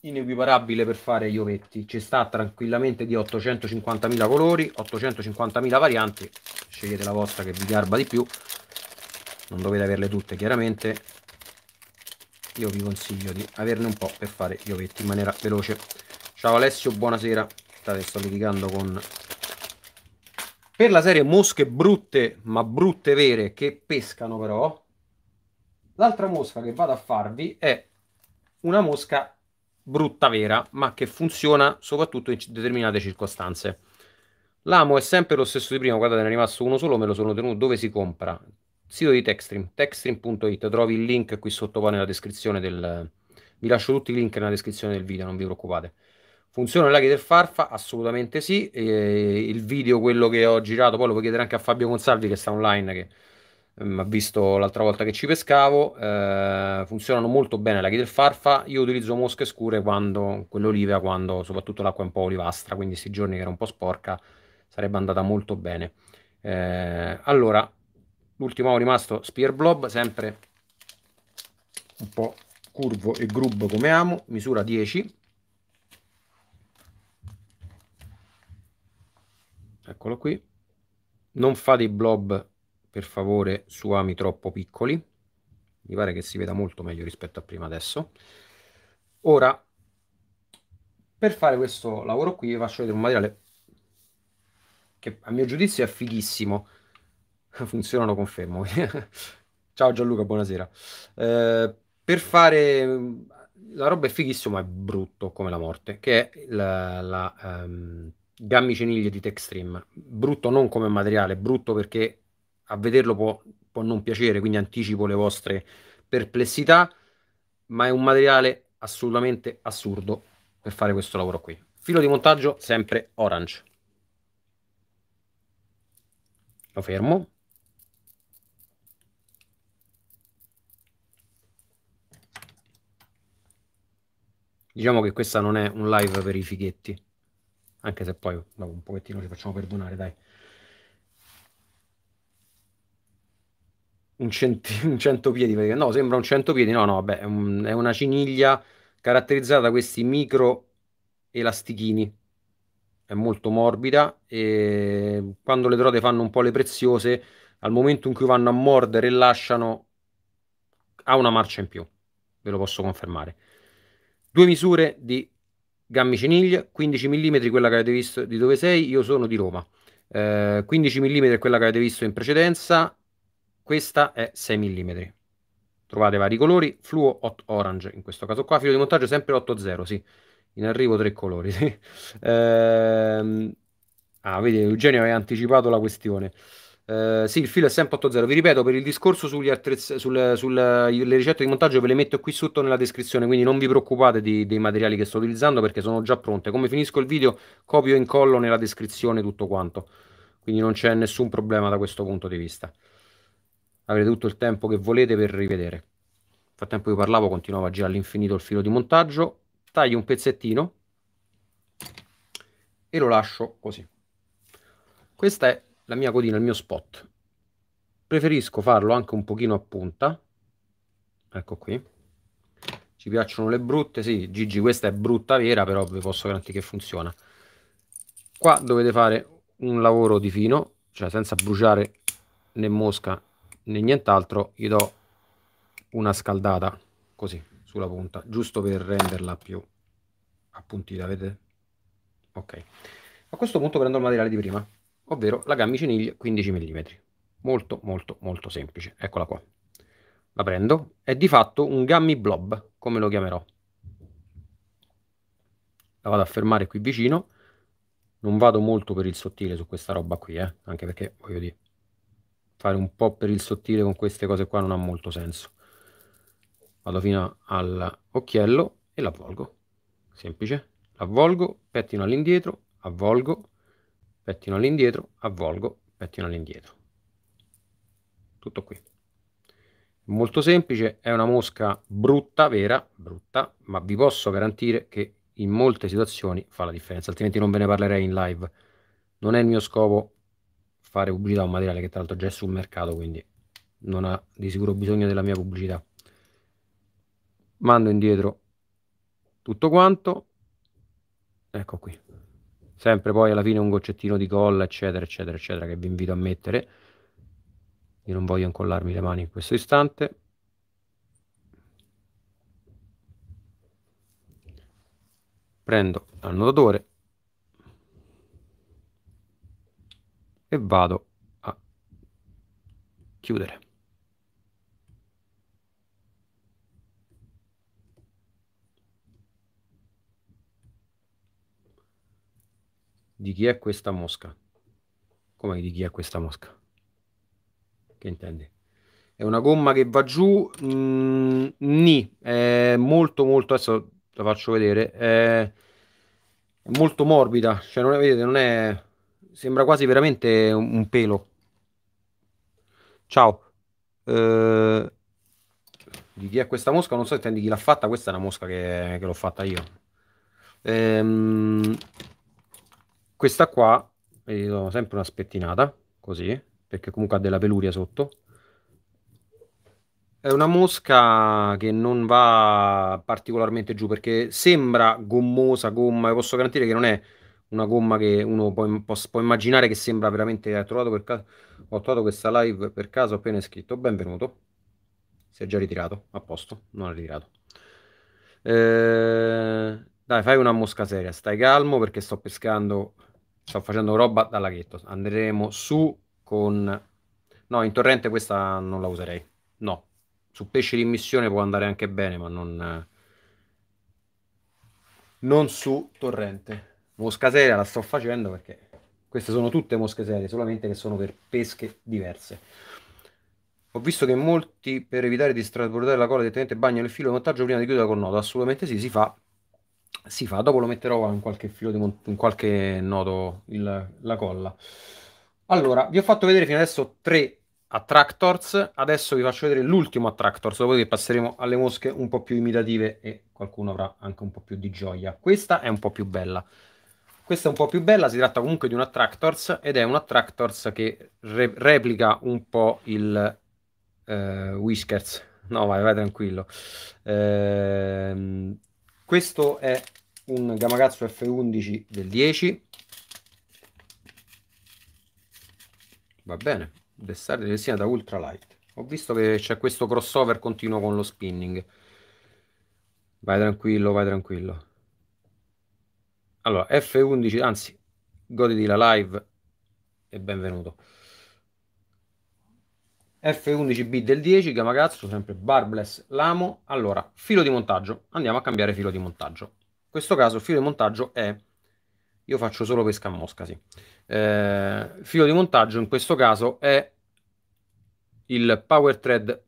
inequiparabile per fare gli ovetti. Ci sta tranquillamente di 850.000 colori, 850.000 varianti. Scegliete la vostra che vi garba di più. Non dovete averle tutte, chiaramente. Io vi consiglio di averne un po' per fare gli ovetti in maniera veloce. Ciao Alessio, buonasera che sto litigando con per la serie mosche brutte ma brutte vere che pescano però l'altra mosca che vado a farvi è una mosca brutta vera ma che funziona soprattutto in determinate circostanze l'amo è sempre lo stesso di prima guardate ne è rimasto uno solo me lo sono tenuto dove si compra sito di textream textream.it trovi il link qui sotto qua nella descrizione del... Vi lascio tutti i link nella descrizione del video, non vi preoccupate. Funzionano Funziona laghi del Farfa? Assolutamente sì. E il video, quello che ho girato, poi lo puoi chiedere anche a Fabio Consalvi che sta online, che mi ehm, ha visto l'altra volta che ci pescavo. Eh, funzionano molto bene laghi del Farfa. Io utilizzo mosche scure quando, quell'oliva, quando soprattutto l'acqua è un po' olivastra, quindi questi giorni che era un po' sporca sarebbe andata molto bene. Eh, allora, l'ultimo rimasto Spear Blob, sempre un po' curvo e grub come amo, misura 10 eccolo qui. Non fate i blob, per favore, su ami troppo piccoli. Mi pare che si veda molto meglio rispetto a prima adesso. Ora, per fare questo lavoro qui, vi faccio vedere un materiale che a mio giudizio è fighissimo. Funzionano, confermo. Ciao Gianluca, buonasera. Eh, per fare la roba è fighissima ma è brutto come la morte, che è la, la um, gammi ceniglie di Techstream. Brutto non come materiale, brutto perché a vederlo può, può non piacere, quindi anticipo le vostre perplessità, ma è un materiale assolutamente assurdo per fare questo lavoro qui. Filo di montaggio sempre orange. Lo fermo. Diciamo che questa non è un live per i fighetti anche se poi dopo un pochettino ci facciamo perdonare, dai. Un, centi- un centopiedi, no, sembra un centopiedi, no, no, vabbè, è, un, è una ciniglia caratterizzata da questi micro elastichini. È molto morbida e quando le trote fanno un po' le preziose, al momento in cui vanno a mordere e lasciano, ha una marcia in più, ve lo posso confermare. Due misure di Gammi Ceniglia, 15 mm quella che avete visto di dove sei, io sono di Roma. Eh, 15 mm è quella che avete visto in precedenza, questa è 6 mm. Trovate vari colori, fluo 8 orange in questo caso qua, filo di montaggio sempre 8-0, sì, in arrivo tre colori. Sì. Eh, ah, vedi, Eugenio aveva anticipato la questione. Uh, sì, il filo è sempre 80. Vi ripeto, per il discorso sulle attrezz- sul, sul, ricette di montaggio ve le metto qui sotto nella descrizione, quindi non vi preoccupate di, dei materiali che sto utilizzando perché sono già pronte. Come finisco il video, copio e incollo nella descrizione tutto quanto. Quindi non c'è nessun problema da questo punto di vista. Avrete tutto il tempo che volete per rivedere. Nel frattempo io parlavo, continuavo a girare all'infinito il filo di montaggio, taglio un pezzettino e lo lascio così. Questa è la mia codina, il mio spot. Preferisco farlo anche un pochino a punta. Ecco qui. Ci piacciono le brutte, sì, Gigi, questa è brutta vera, però vi posso garantire che funziona. Qua dovete fare un lavoro di fino, cioè senza bruciare né mosca né nient'altro, gli do una scaldata così sulla punta, giusto per renderla più appuntita, vedete? Ok. A questo punto prendo il materiale di prima ovvero la gamma gammiceniglia 15 mm. Molto, molto, molto semplice. Eccola qua. La prendo. È di fatto un gammi blob, come lo chiamerò. La vado a fermare qui vicino. Non vado molto per il sottile su questa roba qui, eh? anche perché, voglio dire, fare un po' per il sottile con queste cose qua non ha molto senso. Vado fino all'occhiello e l'avvolgo. Semplice. L'avvolgo, pettino all'indietro, avvolgo, pettino all'indietro, avvolgo, pettino all'indietro. Tutto qui. Molto semplice, è una mosca brutta, vera, brutta, ma vi posso garantire che in molte situazioni fa la differenza, altrimenti non ve ne parlerei in live. Non è il mio scopo fare pubblicità a un materiale che tra l'altro già è sul mercato, quindi non ha di sicuro bisogno della mia pubblicità. Mando indietro tutto quanto, ecco qui sempre poi alla fine un goccettino di colla, eccetera, eccetera, eccetera, che vi invito a mettere. Io non voglio incollarmi le mani in questo istante. Prendo annotatore e vado a chiudere. Di chi è questa mosca? Come di chi è questa mosca? Che intendi? È una gomma che va giù, mh, mm, ni, è molto molto, adesso la faccio vedere, è molto morbida, cioè non è, vedete, non è, sembra quasi veramente un, un pelo. Ciao. Eh, di chi è questa mosca? Non so se intendi chi l'ha fatta, questa è una mosca che, che l'ho fatta io. Ehm, questa qua gli do sempre una spettinata, così, perché comunque ha della peluria sotto. È una mosca che non va particolarmente giù perché sembra gommosa, gomma, e posso garantire che non è una gomma che uno può, può, può immaginare che sembra veramente... Ho trovato, per caso, ho trovato questa live per caso appena scritto benvenuto. Si è già ritirato, a posto, non è ritirato. Eh, dai, fai una mosca seria, stai calmo perché sto pescando sto facendo roba da laghetto. Andremo su con... No, in torrente questa non la userei. No, su pesce di missione può andare anche bene, ma non... Non su torrente. Mosca seria la sto facendo perché queste sono tutte mosche serie, solamente che sono per pesche diverse. Ho visto che molti, per evitare di strasbordare la cola, direttamente bagnano il filo di montaggio prima di chiudere col nodo. Assolutamente sì, si fa si fa, dopo lo metterò in qualche filo di mont- in qualche nodo il, la colla. Allora, vi ho fatto vedere fino adesso tre attractors, adesso vi faccio vedere l'ultimo attractors, che passeremo alle mosche un po' più imitative e qualcuno avrà anche un po' più di gioia. Questa è un po' più bella. Questa è un po' più bella, si tratta comunque di un attractors ed è un attractors che re- replica un po' il eh, Whiskers. No, vai, vai tranquillo. Ehm, questo è un Gamagazzo F11 del 10. Va bene, destare di resina da ultra light. Ho visto che c'è questo crossover continuo con lo spinning. Vai tranquillo, vai tranquillo. Allora, F11, anzi, goditi la live e benvenuto. F11B del 10, Gamagazzo, sempre barbless, lamo. Allora, filo di montaggio. Andiamo a cambiare filo di montaggio. In questo caso il filo di montaggio è... Io faccio solo pesca a mosca, sì. Eh, filo di montaggio in questo caso è il Power Thread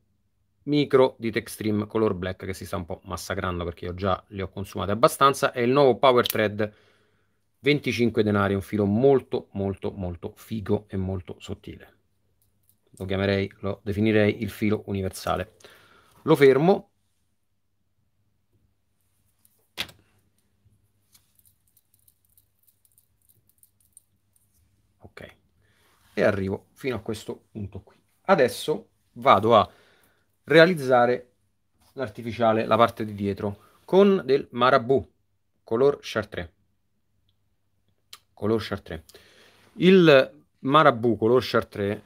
micro di Textreme color black che si sta un po' massacrando perché io già li ho consumati abbastanza è il nuovo Power Thread 25 denari un filo molto molto molto figo e molto sottile lo chiamerei, lo definirei il filo universale. Lo fermo. Ok. E arrivo fino a questo punto qui. Adesso vado a realizzare l'artificiale, la parte di dietro, con del marabù, color chartreux. Color chartreux. Il marabù color chartreux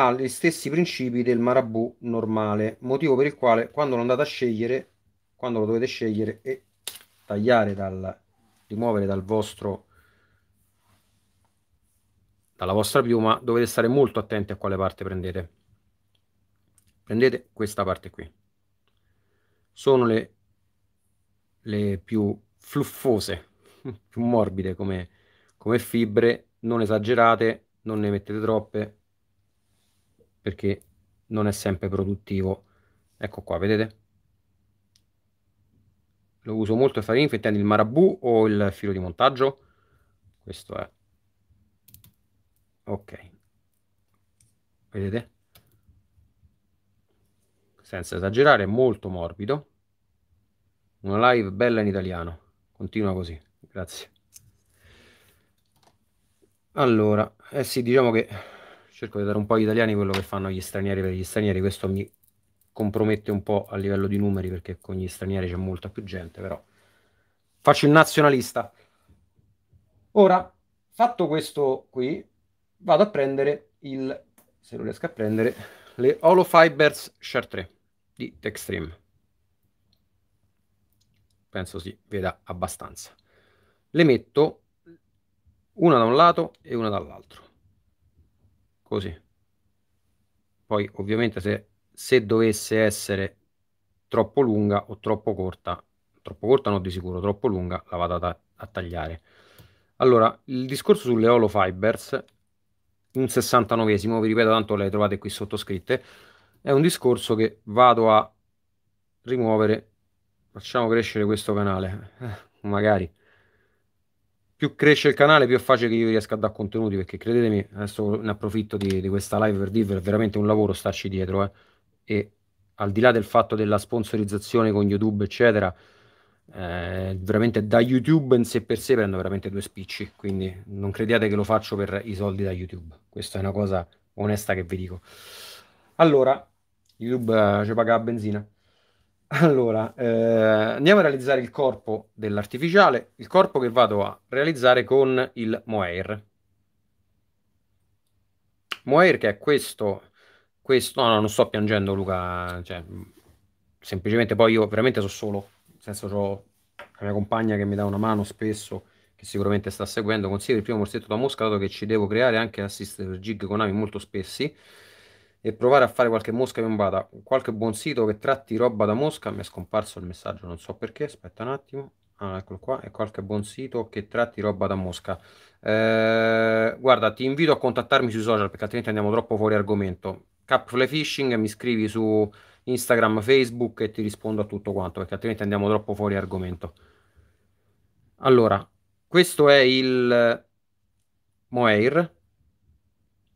ha gli stessi principi del marabù normale, motivo per il quale quando lo andate a scegliere, quando lo dovete scegliere e tagliare dal rimuovere dal vostro dalla vostra piuma, dovete stare molto attenti a quale parte prendete. Prendete questa parte qui. Sono le, le più fluffose, più morbide come, come fibre, non esagerate, non ne mettete troppe, perché non è sempre produttivo ecco qua vedete lo uso molto per fare infettando il marabù o il filo di montaggio questo è ok vedete senza esagerare è molto morbido una live bella in italiano continua così grazie allora eh sì diciamo che cerco di dare un po' agli italiani quello che fanno gli stranieri per gli stranieri, questo mi compromette un po' a livello di numeri perché con gli stranieri c'è molta più gente, però faccio il nazionalista. Ora, fatto questo qui, vado a prendere il, se lo riesco a prendere, le Holo Fibers 3 di Textream. Penso si veda abbastanza. Le metto una da un lato e una dall'altro così poi ovviamente se, se dovesse essere troppo lunga o troppo corta troppo corta no di sicuro troppo lunga la vado a, a tagliare allora il discorso sulle holo un 69 esimo vi ripeto tanto le trovate qui sottoscritte è un discorso che vado a rimuovere facciamo crescere questo canale eh, magari più cresce il canale, più è facile che io riesca a dare contenuti, perché credetemi, adesso ne approfitto di, di questa live per dirvelo, è veramente un lavoro starci dietro, eh. e al di là del fatto della sponsorizzazione con YouTube, eccetera, eh, veramente da YouTube in sé per sé prendo veramente due spicci, quindi non crediate che lo faccio per i soldi da YouTube, questa è una cosa onesta che vi dico. Allora, YouTube eh, ci paga la benzina. Allora, eh, andiamo a realizzare il corpo dell'artificiale, il corpo che vado a realizzare con il Moair. Moair che è questo, questo, no, no, non sto piangendo Luca, cioè, semplicemente poi io veramente sono solo, nel senso ho la mia compagna che mi dà una mano spesso, che sicuramente sta seguendo, consiglio il primo morsetto da mosca, dato che ci devo creare anche assist per con ami molto spessi, e provare a fare qualche mosca piombata. Qualche buon sito che tratti roba da mosca. Mi è scomparso il messaggio, non so perché. Aspetta un attimo. Ah, eccolo qua. E qualche buon sito che tratti roba da mosca. Eh, guarda, ti invito a contattarmi sui social perché altrimenti andiamo troppo fuori argomento. Capfly Fishing, mi scrivi su Instagram, Facebook e ti rispondo a tutto quanto perché altrimenti andiamo troppo fuori argomento. Allora, questo è il Moair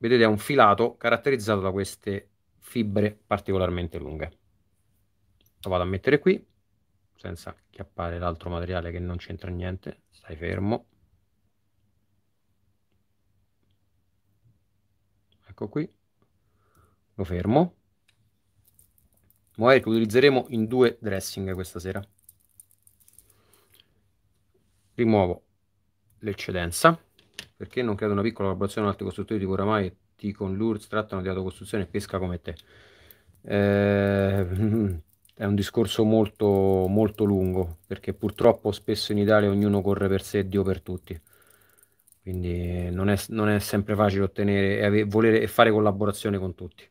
vedete è un filato caratterizzato da queste fibre particolarmente lunghe. Lo vado a mettere qui, senza acchiappare l'altro materiale che non c'entra niente, stai fermo. Ecco qui, lo fermo. Moeric utilizzeremo in due dressing questa sera. Rimuovo l'eccedenza. Perché non credo una piccola collaborazione con altri costruttori tipo Ramai e con Lurz trattano di autocostruzione e pesca come te? Eh, è un discorso molto, molto lungo, perché purtroppo spesso in Italia ognuno corre per sé e Dio per tutti. Quindi non è, non è sempre facile ottenere e, avere, volere, e fare collaborazione con tutti.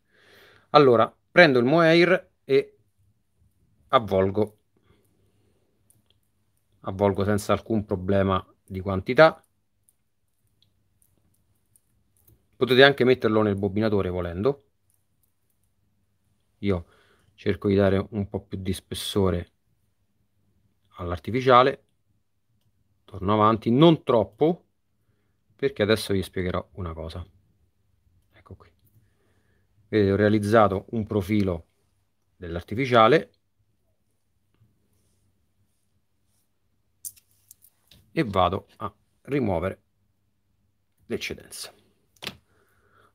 Allora, prendo il Moair e avvolgo avvolgo senza alcun problema di quantità potete anche metterlo nel bobinatore volendo io cerco di dare un po più di spessore all'artificiale torno avanti non troppo perché adesso vi spiegherò una cosa ecco qui vedete ho realizzato un profilo dell'artificiale e vado a rimuovere l'eccedenza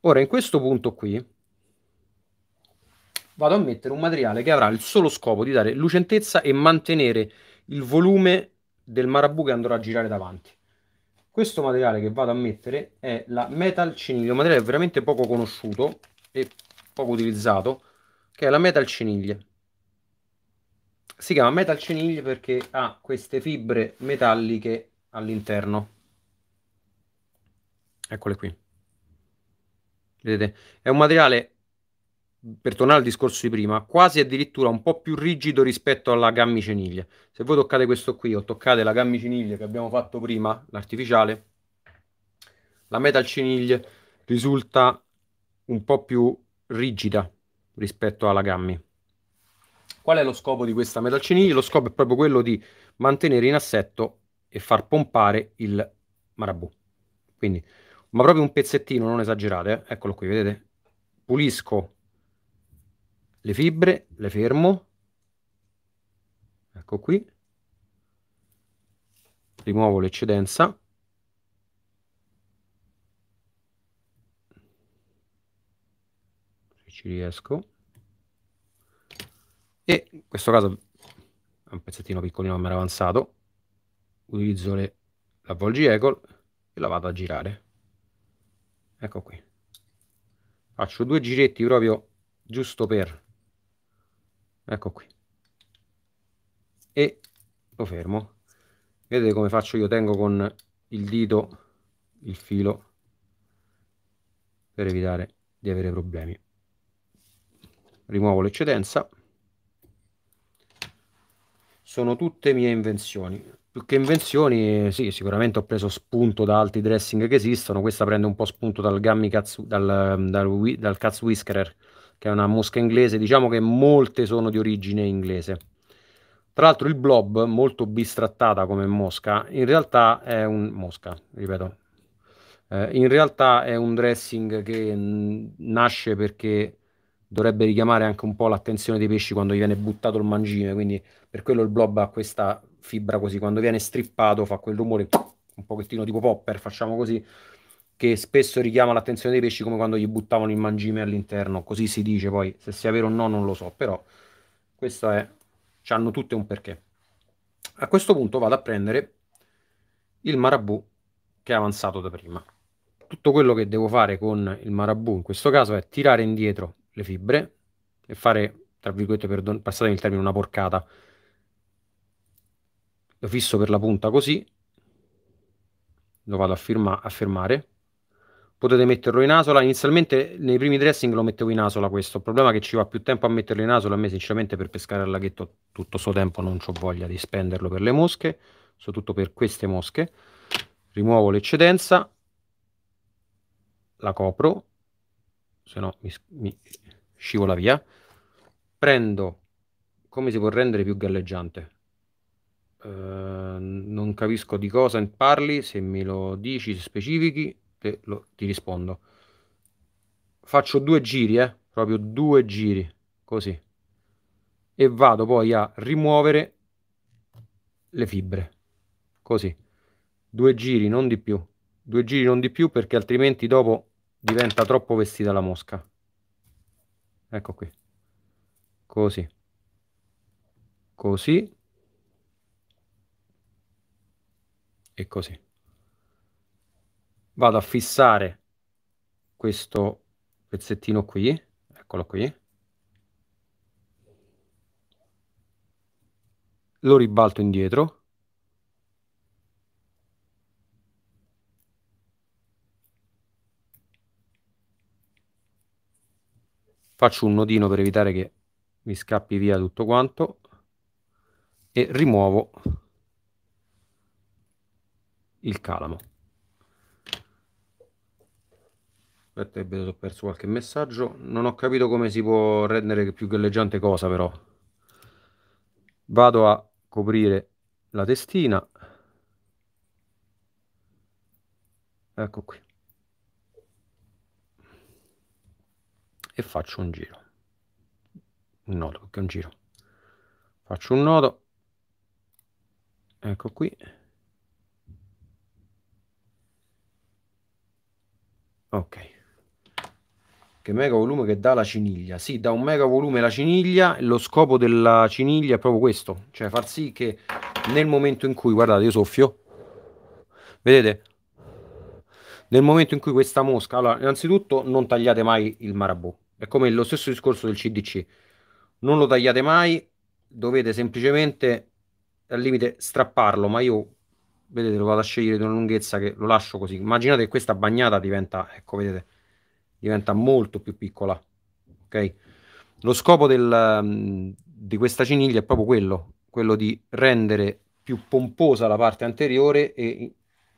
Ora, in questo punto qui, vado a mettere un materiale che avrà il solo scopo di dare lucentezza e mantenere il volume del marabù che andrò a girare davanti. Questo materiale che vado a mettere è la metal ciniglia, un materiale veramente poco conosciuto e poco utilizzato, che è la metal ciniglia. Si chiama metal ciniglia perché ha queste fibre metalliche all'interno. Eccole qui. Vedete, è un materiale, per tornare al discorso di prima, quasi addirittura un po' più rigido rispetto alla gammiceniglia. Se voi toccate questo qui o toccate la gammiceniglia che abbiamo fatto prima, l'artificiale, la metal ceniglia risulta un po' più rigida rispetto alla gammi. Qual è lo scopo di questa metal ceniglia? Lo scopo è proprio quello di mantenere in assetto e far pompare il marabù. Quindi ma proprio un pezzettino, non esagerate, eh. eccolo qui, vedete? Pulisco le fibre, le fermo, ecco qui, rimuovo l'eccedenza, se ci riesco, e in questo caso è un pezzettino piccolino ma era avanzato, utilizzo l'avvolgi eco e la vado a girare ecco qui faccio due giretti proprio giusto per ecco qui e lo fermo vedete come faccio io tengo con il dito il filo per evitare di avere problemi rimuovo l'eccedenza sono tutte mie invenzioni più che invenzioni, sì, sicuramente ho preso spunto da altri dressing che esistono. Questa prende un po' spunto dal Gummy Cats, dal, dal, dal Cats Whiskerer, che è una mosca inglese. Diciamo che molte sono di origine inglese. Tra l'altro il blob, molto bistrattata come mosca, in realtà è un... mosca, ripeto. Eh, in realtà è un dressing che mm, nasce perché dovrebbe richiamare anche un po' l'attenzione dei pesci quando gli viene buttato il mangime, quindi per quello il blob ha questa fibra così, quando viene strippato fa quel rumore un pochettino tipo popper, facciamo così, che spesso richiama l'attenzione dei pesci come quando gli buttavano il mangime all'interno, così si dice poi, se sia vero o no non lo so, però questo è, hanno tutte un perché. A questo punto vado a prendere il marabù che è avanzato da prima. Tutto quello che devo fare con il marabù in questo caso è tirare indietro le fibre e fare, tra virgolette, perdon- passatemi il termine, una porcata, lo fisso per la punta così, lo vado a, firma, a fermare, potete metterlo in asola, inizialmente nei primi dressing lo mettevo in asola questo, il problema è che ci va più tempo a metterlo in asola, a me sinceramente per pescare al laghetto tutto sto tempo non ho voglia di spenderlo per le mosche, soprattutto per queste mosche, rimuovo l'eccedenza, la copro, se no mi, mi scivola via, prendo come si può rendere più galleggiante Ehm, non capisco di cosa parli, se me lo dici specifichi te lo, ti rispondo. Faccio due giri, eh, proprio due giri, così. E vado poi a rimuovere le fibre, così. Due giri, non di più. Due giri, non di più, perché altrimenti dopo diventa troppo vestita la mosca. Ecco qui. Così. Così e così. Vado a fissare questo pezzettino qui, eccolo qui. Lo ribalto indietro. Faccio un nodino per evitare che mi scappi via tutto quanto e rimuovo il calamo. Aspetta che ho perso qualche messaggio. Non ho capito come si può rendere più galleggiante cosa però. Vado a coprire la testina. Ecco qui. E faccio un giro. Un nodo, che è un giro. Faccio un nodo. Ecco qui. ok che mega volume che dà la ciniglia si sì, dà un mega volume la ciniglia lo scopo della ciniglia è proprio questo cioè far sì che nel momento in cui guardate io soffio vedete nel momento in cui questa mosca allora innanzitutto non tagliate mai il marabù è come lo stesso discorso del cdc non lo tagliate mai dovete semplicemente al limite strapparlo ma io vedete lo vado a scegliere di una lunghezza che lo lascio così immaginate che questa bagnata diventa ecco vedete diventa molto più piccola ok lo scopo del, mm, di questa ciniglia è proprio quello quello di rendere più pomposa la parte anteriore e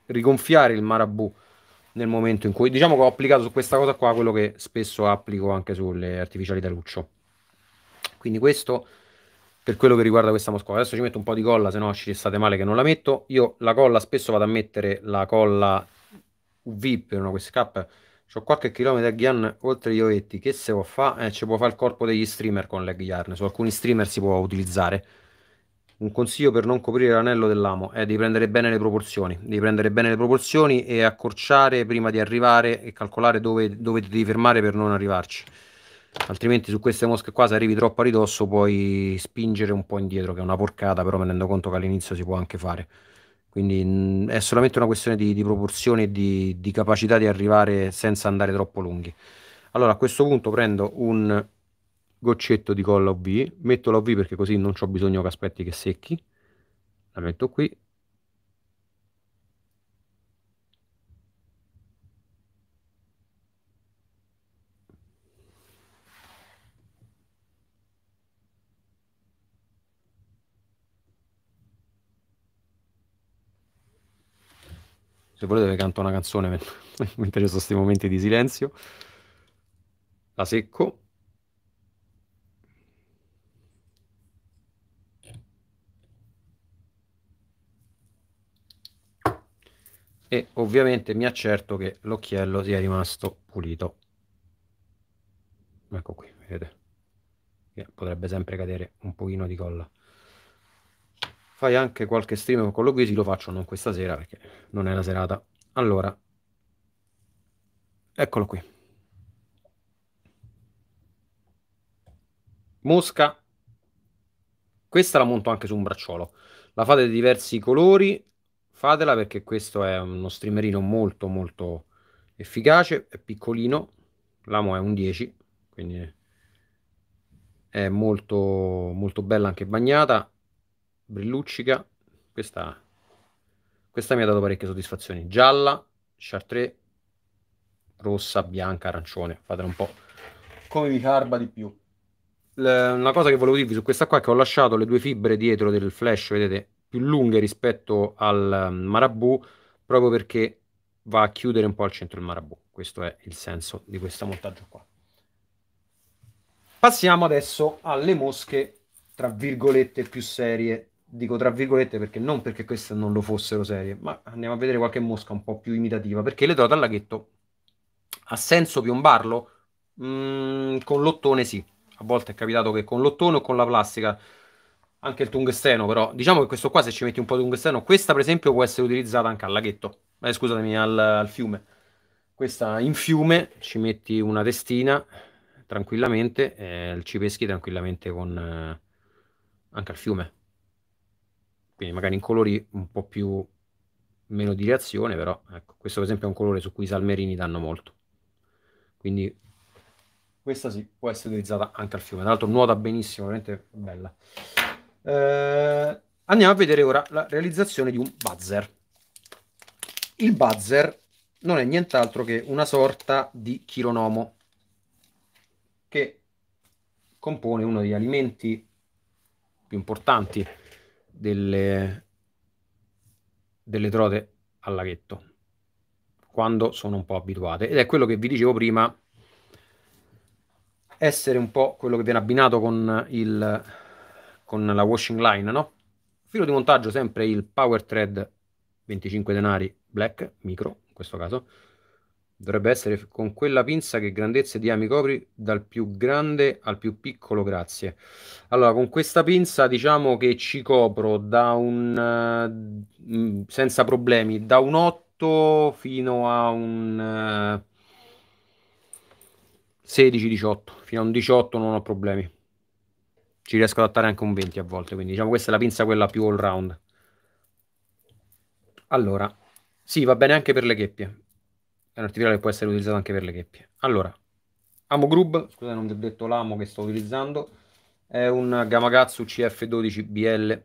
rigonfiare il marabù nel momento in cui diciamo che ho applicato su questa cosa qua quello che spesso applico anche sulle artificiali da luccio quindi questo per quello che riguarda questa mosca. Adesso ci metto un po' di colla, se no ci state male che non la metto. Io la colla spesso vado a mettere la colla UV per una quest cap. C'ho qualche chilometro di yarn oltre gli ovetti. Che se può fare? Eh, ci può fare il corpo degli streamer con leg yarn. Su alcuni streamer si può utilizzare. Un consiglio per non coprire l'anello dell'amo è eh, di prendere bene le proporzioni. Devi prendere bene le proporzioni e accorciare prima di arrivare e calcolare dove, dove ti devi fermare per non arrivarci altrimenti su queste mosche qua se arrivi troppo a ridosso puoi spingere un po' indietro che è una porcata però mi rendo conto che all'inizio si può anche fare quindi mh, mm, è solamente una questione di, di proporzioni e di, di, capacità di arrivare senza andare troppo lunghi allora a questo punto prendo un goccetto di colla OV metto la OV perché così non ho bisogno che aspetti che secchi la metto qui Se volete canto una canzone mentre sono questi momenti di silenzio. La secco. E ovviamente mi accerto che l'occhiello sia rimasto pulito. Ecco qui, vedete. potrebbe sempre cadere un pochino di colla fai anche qualche stream con quello qui, Guisi, lo faccio non questa sera perché non è la serata. Allora, eccolo qui. Mosca, questa la monto anche su un bracciolo. La fate di diversi colori, fatela perché questo è uno streamerino molto molto efficace, è piccolino, l'amo è un 10, quindi è molto molto bella anche bagnata Brilluccica, questa, questa mi ha dato parecchie soddisfazioni. Gialla, chartre rossa, bianca, arancione, fatela un po' come vi carba di più. una cosa che volevo dirvi su questa qua è che ho lasciato le due fibre dietro del flash, vedete, più lunghe rispetto al ehm, marabù, proprio perché va a chiudere un po' al centro il marabù. Questo è il senso di questo montaggio qua. Passiamo adesso alle mosche, tra virgolette, più serie dico tra virgolette perché non perché queste non lo fossero serie, ma andiamo a vedere qualche mosca un po' più imitativa, perché le trota al laghetto ha senso piombarlo? Mm, con l'ottone sì, a volte è capitato che con l'ottone o con la plastica, anche il tungsteno però, diciamo che questo qua se ci metti un po' di tungsteno, questa per esempio può essere utilizzata anche al laghetto, eh, scusatemi, al, al fiume. Questa in fiume ci metti una testina tranquillamente, eh, ci peschi tranquillamente con, eh, anche al fiume quindi magari in colori un po' più meno di reazione, però ecco, questo per esempio è un colore su cui i salmerini danno molto. Quindi questa sì, può essere utilizzata anche al fiume. Tra l'altro nuota benissimo, veramente bella. Eh, andiamo a vedere ora la realizzazione di un buzzer. Il buzzer non è nient'altro che una sorta di chironomo che compone uno degli alimenti più importanti delle, delle trote al laghetto quando sono un po' abituate ed è quello che vi dicevo prima essere un po' quello che viene abbinato con, il, con la washing line no? filo di montaggio sempre il power thread 25 denari black micro in questo caso Dovrebbe essere con quella pinza che grandezze e diami copri dal più grande al più piccolo, grazie. Allora, con questa pinza diciamo che ci copro da un uh, senza problemi, da un 8 fino a un uh, eh, 16-18, fino a un 18 non ho problemi. Ci riesco ad adattare anche un 20 a volte, quindi diciamo questa è la pinza quella più all round. Allora, sì, va bene anche per le cheppie è un artificiale che può essere utilizzato anche per le cheppie. Allora, Amo Group, scusate non vi ho detto l'amo che sto utilizzando, è un Gamagatsu CF12BL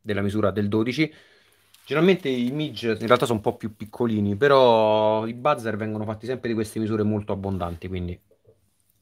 della misura del 12. Generalmente i midge in realtà sono un po' più piccolini, però i buzzer vengono fatti sempre di queste misure molto abbondanti, quindi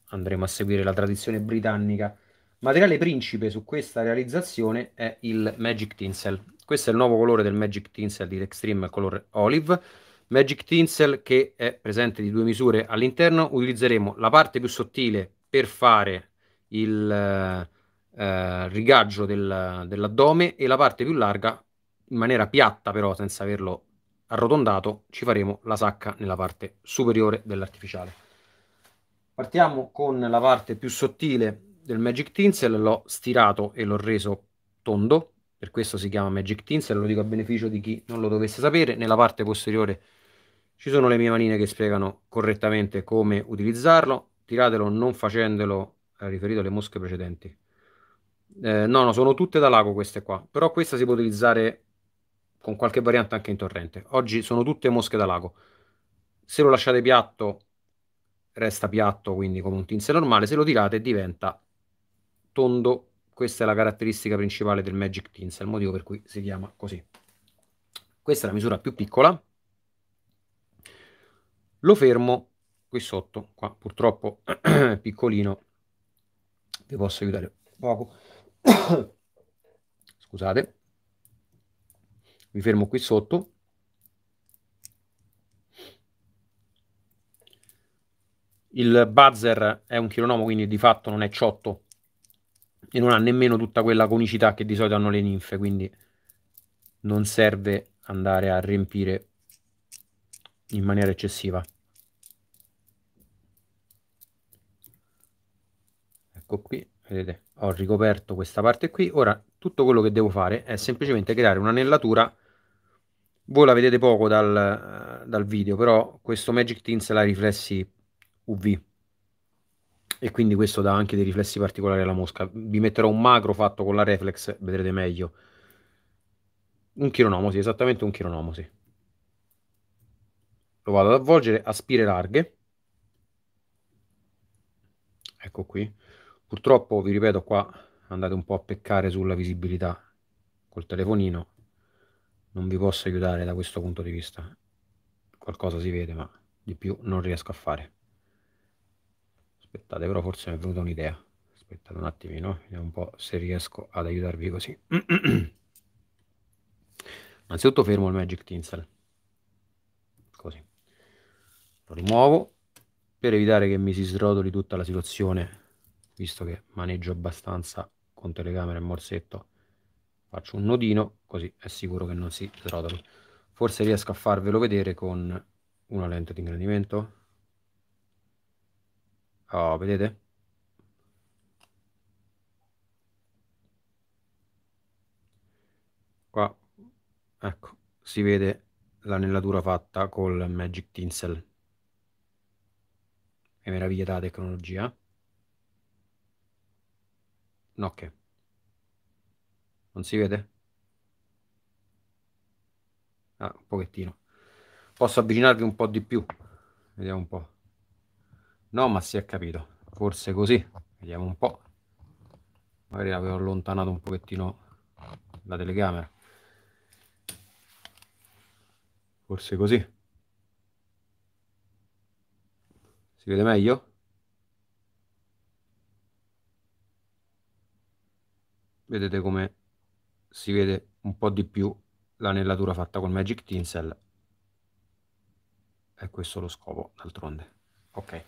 andremo a seguire la tradizione britannica. Materiale principe su questa realizzazione è il Magic Tinsel. Questo è il nuovo colore del Magic Tinsel di Extreme Color Olive Magic Tinsel che è presente di due misure all'interno, utilizzeremo la parte più sottile per fare il eh, eh, rigaggio del, dell'addome e la parte più larga in maniera piatta però senza averlo arrotondato ci faremo la sacca nella parte superiore dell'artificiale. Partiamo con la parte più sottile del Magic Tinsel, l'ho stirato e l'ho reso tondo, per questo si chiama Magic Tinsel, lo dico a beneficio di chi non lo dovesse sapere, nella parte posteriore ci sono le mie manine che spiegano correttamente come utilizzarlo. Tiratelo non facendolo eh, riferito alle mosche precedenti. Eh, no, no, sono tutte da lago queste qua, però questa si può utilizzare con qualche variante anche in torrente. Oggi sono tutte mosche da lago. Se lo lasciate piatto, resta piatto, quindi come un tinsel normale. Se lo tirate, diventa tondo. Questa è la caratteristica principale del Magic Tinsel, il motivo per cui si chiama così. Questa è la misura più piccola, lo fermo qui sotto, qua purtroppo piccolino, vi posso aiutare poco, scusate, mi fermo qui sotto, il buzzer è un chilonomo quindi di fatto non è ciotto e non ha nemmeno tutta quella conicità che di solito hanno le ninfe quindi non serve andare a riempire in maniera eccessiva ecco qui vedete ho ricoperto questa parte qui ora tutto quello che devo fare è semplicemente creare un'anellatura voi la vedete poco dal, dal, video però questo Magic Teens la riflessi UV e quindi questo dà anche dei riflessi particolari alla mosca vi metterò un macro fatto con la reflex vedrete meglio un chironomosi esattamente un chironomosi lo vado ad avvolgere a spire larghe ecco qui Purtroppo, vi ripeto, qua andate un po' a peccare sulla visibilità col telefonino. Non vi posso aiutare da questo punto di vista. Qualcosa si vede, ma di più non riesco a fare. Aspettate, però forse mi è venuta un'idea. Aspettate un attimino, vediamo un po' se riesco ad aiutarvi così. Innanzitutto fermo il Magic Tinsel. Così. Lo rimuovo per evitare che mi si srotoli tutta la situazione visto che maneggio abbastanza con telecamera e morsetto, faccio un nodino, così è sicuro che non si srotoli. Forse riesco a farvelo vedere con una lente di ingrandimento. Oh, vedete? Qua, ecco, si vede l'anellatura fatta col Magic Tinsel. E meraviglia della tecnologia. No che. Non si vede? Ah, un pochettino. Posso avvicinarvi un po' di più? Vediamo un po'. No, ma si è capito. Forse così. Vediamo un po'. Magari l'avevo allontanato un pochettino la telecamera. Forse così. Si vede meglio? vedete come si vede un po' di più l'anellatura fatta con Magic Tinsel e questo è lo scopo d'altronde ok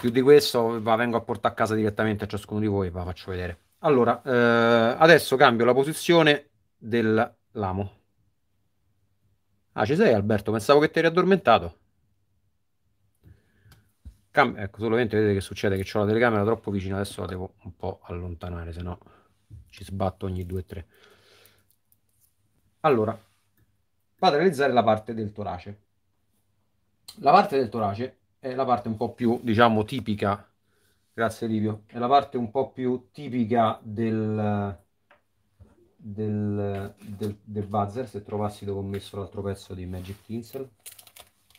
più di questo va, vengo a portare a casa direttamente a ciascuno di voi e va faccio vedere allora eh, adesso cambio la posizione dell'amo ah ci sei Alberto pensavo che ti eri addormentato telecamera. Ecco, solamente vedete che succede che ho la telecamera troppo vicina, adesso la devo un po' allontanare, se no ci sbatto ogni 2-3. Allora, vado a realizzare la parte del torace. La parte del torace è la parte un po' più, diciamo, tipica, grazie Livio, è la parte un po' più tipica del, del, del, del buzzer, se trovassi dove ho messo l'altro pezzo di Magic Tinsel,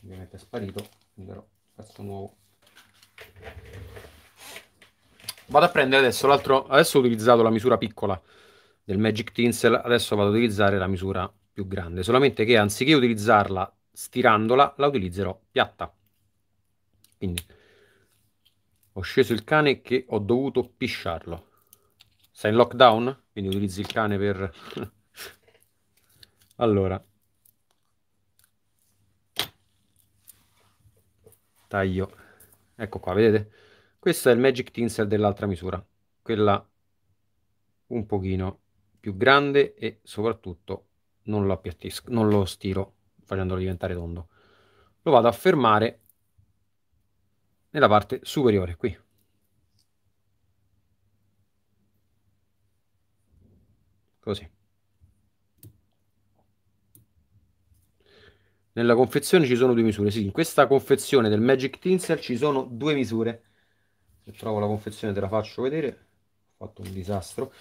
ovviamente è sparito, prenderò pezzo nuovo. Vado a prendere adesso l'altro. Adesso ho utilizzato la misura piccola del Magic Tinsel, adesso vado ad utilizzare la misura più grande. Solamente che anziché utilizzarla stirandola, la utilizzerò piatta. Quindi ho sceso il cane che ho dovuto pisciarlo. Sei in lockdown? Quindi utilizzi il cane per... allora. Taglio Ecco qua, vedete? Questo è il Magic Tinsel dell'altra misura, quella un pochino più grande e soprattutto non lo appiattisco, non lo stiro facendolo diventare tondo. Lo vado a fermare nella parte superiore, qui. Così. Nella confezione ci sono due misure. Sì, in questa confezione del Magic Tinsel ci sono due misure. Se trovo la confezione te la faccio vedere. Ho fatto un disastro.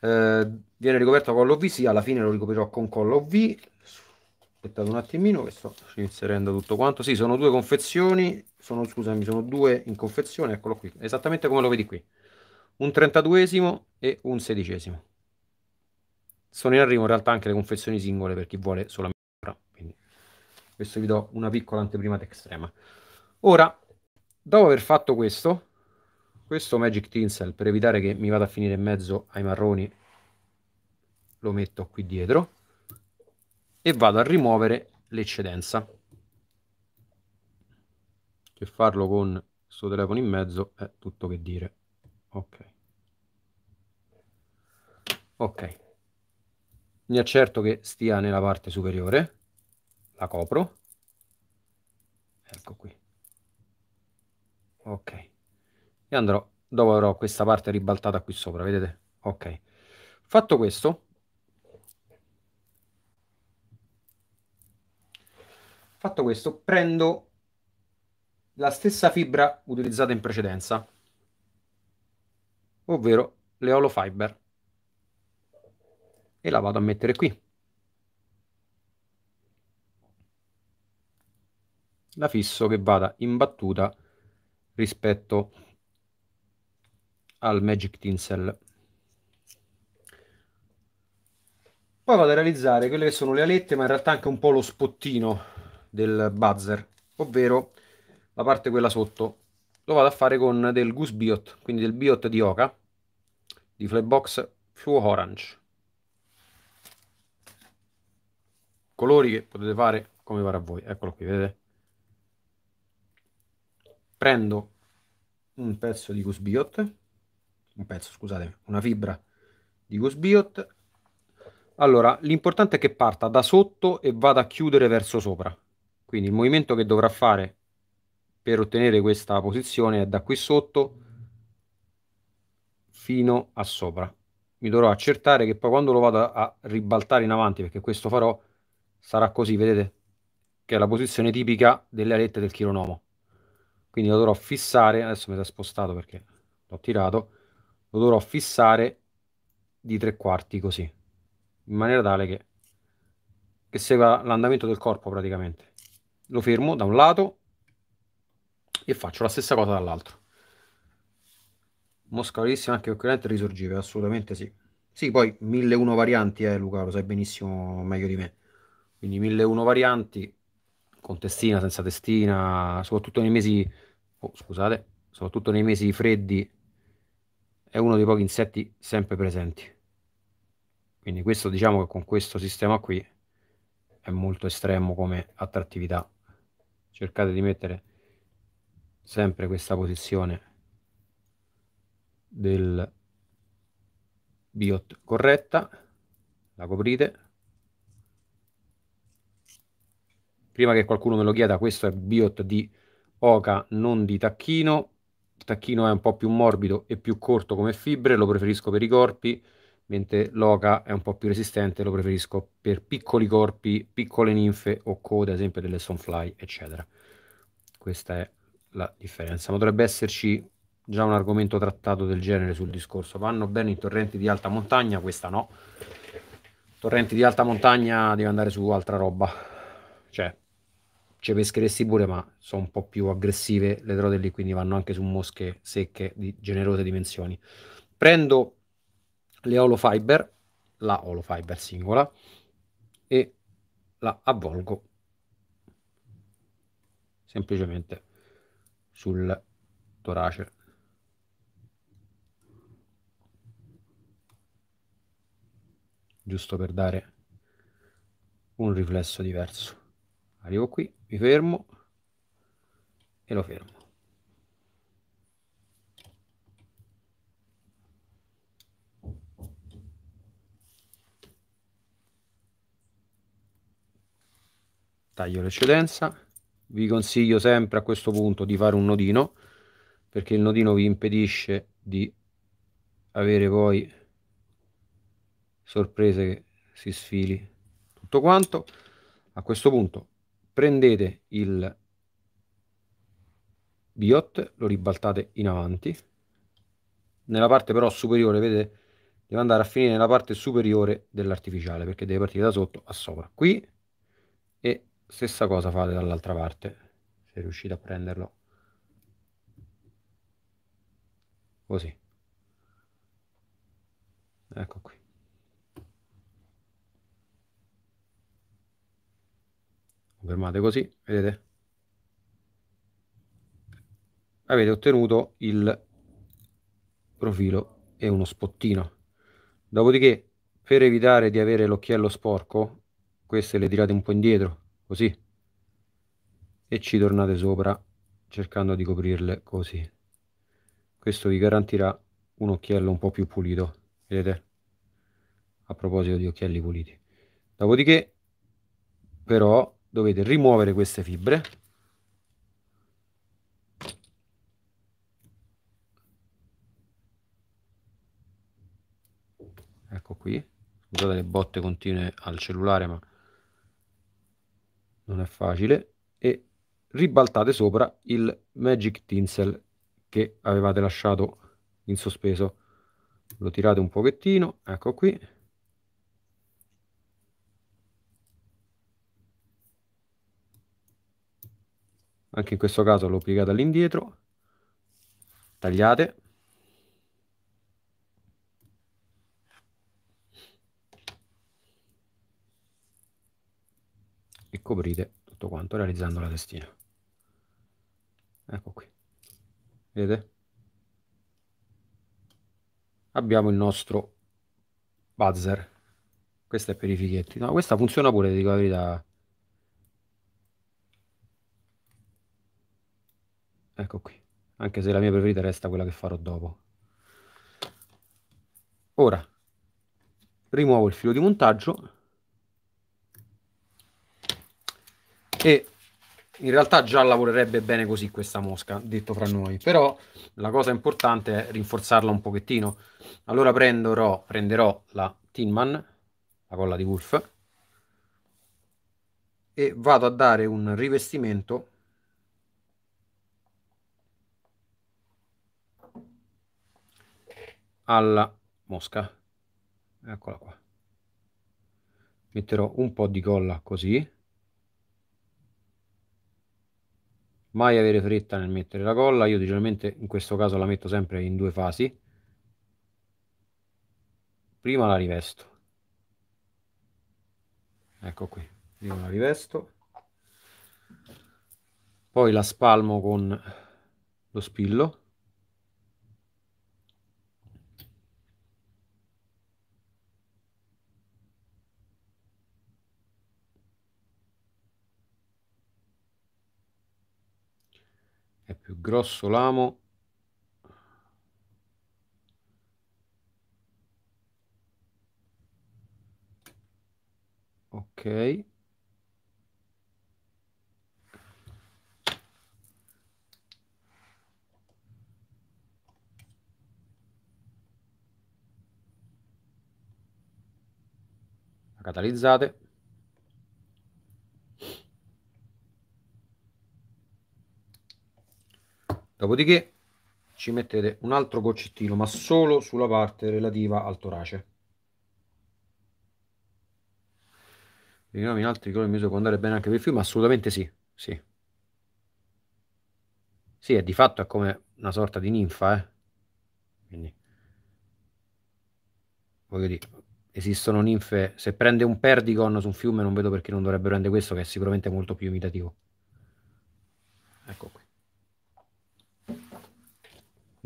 Eh, viene ricoperta con l'OV, sì, alla fine lo ricoprirò con collo V. Aspettate un attimino che sto inserendo tutto quanto. Sì, sono due confezioni, sono, scusami, sono due in confezione, eccolo qui, esattamente come lo vedi qui. Un 32 esimo e un 16 Sono in arrivo in realtà anche le confezioni singole per chi vuole solamente questo vi do una piccola anteprima d'extrema. Ora, dopo aver fatto questo, questo Magic Tinsel, per evitare che mi vada a finire in mezzo ai marroni, lo metto qui dietro e vado a rimuovere l'eccedenza. Che farlo con questo telefono in mezzo è tutto che dire. Ok. Ok. Mi accerto che stia nella parte superiore la copro, ecco qui, ok, e andrò, dopo avrò questa parte ribaltata qui sopra, vedete? Ok, fatto questo, fatto questo prendo la stessa fibra utilizzata in precedenza, ovvero le fiber, e la vado a mettere qui. la fisso che vada imbattuta rispetto al Magic Tinsel. Poi vado a realizzare quelle che sono le alette, ma in realtà anche un po' lo spottino del buzzer, ovvero la parte quella sotto. Lo vado a fare con del Goose Biot, quindi del Biot di Oca, di Flybox Fluo Orange. Colori che potete fare come pare a voi, eccolo qui, vedete? prendo un pezzo di gusbiot un pezzo, scusate, una fibra di gusbiot Allora, l'importante è che parta da sotto e vada a chiudere verso sopra. Quindi il movimento che dovrà fare per ottenere questa posizione è da qui sotto fino a sopra. Mi dovrò accertare che poi quando lo vado a ribaltare in avanti, perché questo farò, sarà così, vedete? Che è la posizione tipica delle alette del chironomo quindi lo dovrò fissare adesso mi si è spostato perché l'ho tirato lo dovrò fissare di tre quarti così in maniera tale che, che segua l'andamento del corpo praticamente lo fermo da un lato e faccio la stessa cosa dall'altro mosca validissima anche perché risorgive eh, assolutamente sì sì poi 1001 varianti eh Luca lo sai benissimo meglio di me quindi 1001 varianti con testina senza testina soprattutto nei mesi oh, scusate, soprattutto nei mesi freddi, è uno dei pochi insetti sempre presenti. Quindi questo diciamo che con questo sistema qui è molto estremo come attrattività. Cercate di mettere sempre questa posizione del biot corretta, la coprite. Prima che qualcuno me lo chieda, questo è biot di oca non di tacchino, il tacchino è un po' più morbido e più corto come fibre, lo preferisco per i corpi, mentre l'oca è un po' più resistente, lo preferisco per piccoli corpi, piccole ninfe o code, ad esempio delle sunfly eccetera. Questa è la differenza, ma dovrebbe esserci già un argomento trattato del genere sul discorso. Vanno bene i torrenti di alta montagna, questa no. Torrenti di alta montagna devi andare su altra roba. Cioè, ci pescheresti pure, ma sono un po' più aggressive le trotelli, quindi vanno anche su mosche secche di generose dimensioni. Prendo le Holo la Holo singola, e la avvolgo semplicemente sul torace. Giusto per dare un riflesso diverso. Arrivo qui mi fermo e lo fermo. Taglio l'eccedenza, vi consiglio sempre a questo punto di fare un nodino perché il nodino vi impedisce di avere poi sorprese che si sfili tutto quanto. A questo punto prendete il biot, lo ribaltate in avanti, nella parte però superiore, vedete, deve andare a finire nella parte superiore dell'artificiale, perché deve partire da sotto a sopra, qui, e stessa cosa fate dall'altra parte, se riuscite a prenderlo, così, ecco qui. confermate così, vedete? Avete ottenuto il profilo e uno spottino. Dopodiché, per evitare di avere l'occhiello sporco, queste le tirate un po' indietro, così, e ci tornate sopra cercando di coprirle così. Questo vi garantirà un occhiello un po' più pulito, vedete? A proposito di occhielli puliti. Dopodiché, però, dovete rimuovere queste fibre ecco qui scusate le botte continue al cellulare ma non è facile e ribaltate sopra il magic tinsel che avevate lasciato in sospeso lo tirate un pochettino ecco qui anche in questo caso l'ho piegata all'indietro tagliate e coprite tutto quanto realizzando la testina ecco qui vedete abbiamo il nostro buzzer questa è per i fighetti no questa funziona pure dico la verità Ecco qui. Anche se la mia preferita resta quella che farò dopo. Ora rimuovo il filo di montaggio e in realtà già lavorerebbe bene così questa mosca, detto fra noi, però la cosa importante è rinforzarla un pochettino. Allora prenderò, prenderò la Tinman, la colla di Wolf, e vado a dare un rivestimento alla mosca eccola qua metterò un po di colla così mai avere fretta nel mettere la colla io generalmente in questo caso la metto sempre in due fasi prima la rivesto ecco qui prima la rivesto poi la spalmo con lo spillo grosso lamo ok catalizzate dopodiché ci mettete un altro goccettino ma solo sulla parte relativa al torace vediamo in altri colori miso può andare bene anche per il fiume assolutamente sì sì sì è di fatto è come una sorta di ninfa eh? quindi voglio dire esistono ninfe se prende un perdigon su un fiume non vedo perché non dovrebbe prendere questo che è sicuramente molto più imitativo ecco qui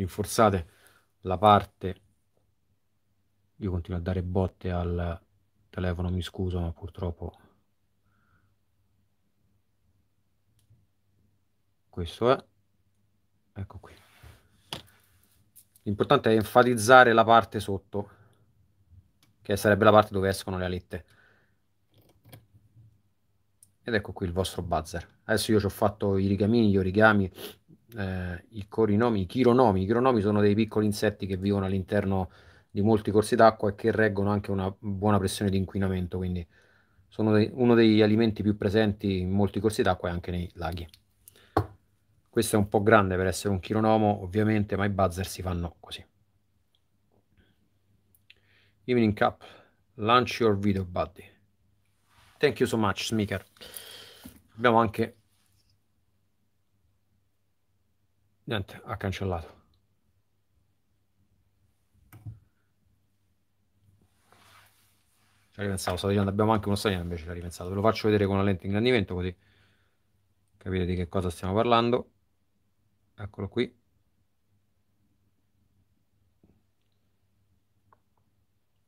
rinforzate la parte io continuo a dare botte al telefono mi scuso ma purtroppo questo è ecco qui l'importante è enfatizzare la parte sotto che sarebbe la parte dove escono le alette ed ecco qui il vostro buzzer adesso io ci ho fatto i rigamini gli origami eh, i corinomi, i chironomi. I chironomi sono dei piccoli insetti che vivono all'interno di molti corsi d'acqua e che reggono anche una buona pressione di inquinamento, quindi sono de- uno degli alimenti più presenti in molti corsi d'acqua e anche nei laghi. Questo è un po' grande per essere un chironomo, ovviamente, ma i buzzer si fanno così. Evening Cup, launch your video buddy. Thank you so much, Smeaker. Abbiamo anche Niente, ha cancellato. Ci ripensavo, sto dicendo, abbiamo anche uno stagione invece ci ha ripensato. Ve lo faccio vedere con la lente in ingrandimento così capite di che cosa stiamo parlando. Eccolo qui.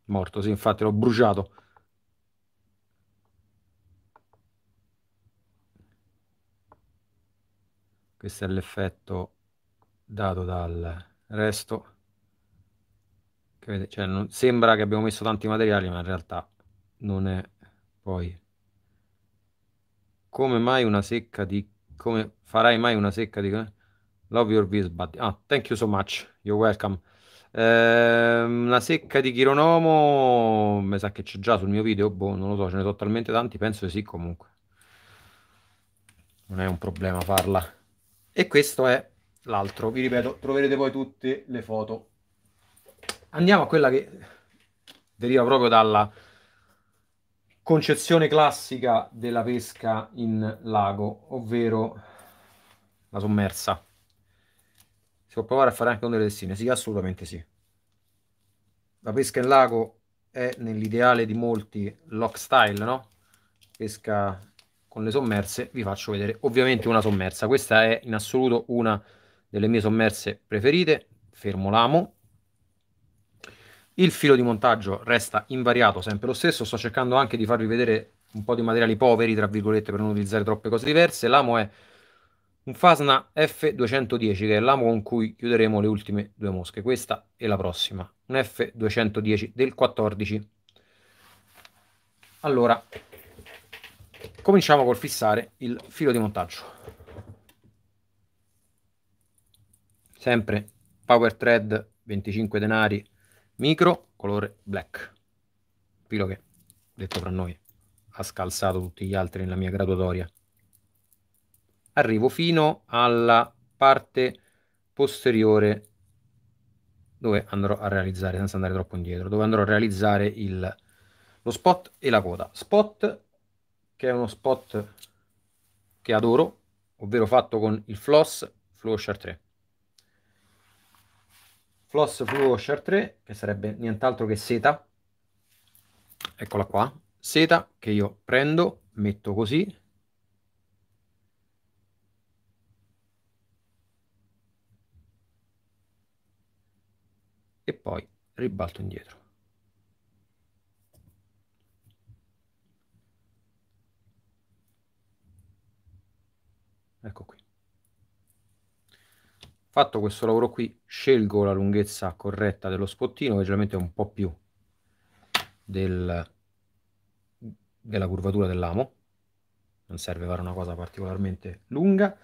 Morto, sì, infatti l'ho bruciato. Questo è l'effetto dato dal resto che cioè, non, sembra che abbiamo messo tanti materiali ma in realtà non è poi come mai una secca di come farai mai una secca di eh? love your views buddy ah thank you so much you're welcome eh, secca di chironomo mi sa che c'è già sul mio video boh non lo so ce ne sono talmente tanti penso di sì comunque non è un problema farla e questo è l'altro. Vi ripeto, troverete poi tutte le foto. Andiamo a quella che deriva proprio dalla concezione classica della pesca in lago, ovvero la sommersa. Si può provare a fare anche con delle tessine? Sì, assolutamente sì. La pesca in lago è nell'ideale di molti lock style, no? Pesca con le sommerse, vi faccio vedere ovviamente una sommersa. Questa è in assoluto una delle mie sommerse preferite, fermo l'amo. Il filo di montaggio resta invariato, sempre lo stesso, sto cercando anche di farvi vedere un po' di materiali poveri, tra virgolette, per non utilizzare troppe cose diverse. L'amo è un Fasna F210, che è l'amo con cui chiuderemo le ultime due mosche, questa e la prossima, un F210 del 14. Allora, cominciamo col fissare il filo di montaggio. sempre power thread 25 denari micro colore black filo che detto fra noi ha scalzato tutti gli altri nella mia graduatoria arrivo fino alla parte posteriore dove andrò a realizzare senza andare troppo indietro dove andrò a realizzare il, lo spot e la coda spot che è uno spot che adoro ovvero fatto con il floss flow 3 Floss Fluo Char 3, che sarebbe nient'altro che seta. Eccola qua, seta che io prendo, metto così. E poi ribalto indietro. Ecco qui. Fatto questo lavoro qui, scelgo la lunghezza corretta dello spottino, che generalmente è un po' più del, della curvatura dell'amo, non serve fare una cosa particolarmente lunga.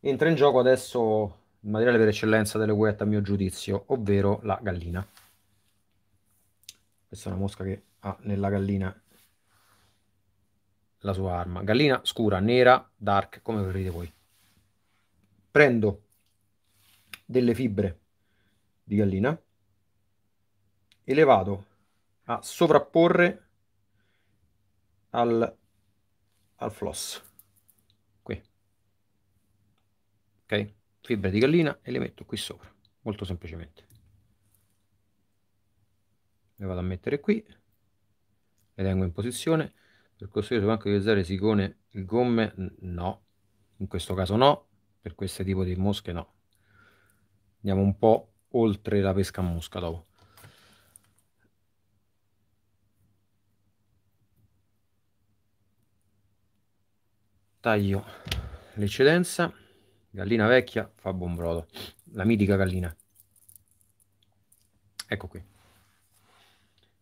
Entra in gioco adesso il materiale per eccellenza delle guette a mio giudizio, ovvero la gallina. Questa è una mosca che ha nella gallina la sua arma. Gallina scura, nera, dark, come preferite voi. Prendo delle fibre di gallina e le vado a sovrapporre al, al floss qui ok fibre di gallina e le metto qui sopra molto semplicemente le vado a mettere qui le tengo in posizione per costruire devo anche utilizzare silicone gomme no in questo caso no per questo tipo di mosche no andiamo un po' oltre la pesca a mosca dopo. Taglio l'eccedenza, gallina vecchia fa buon brodo, la mitica gallina. Ecco qui.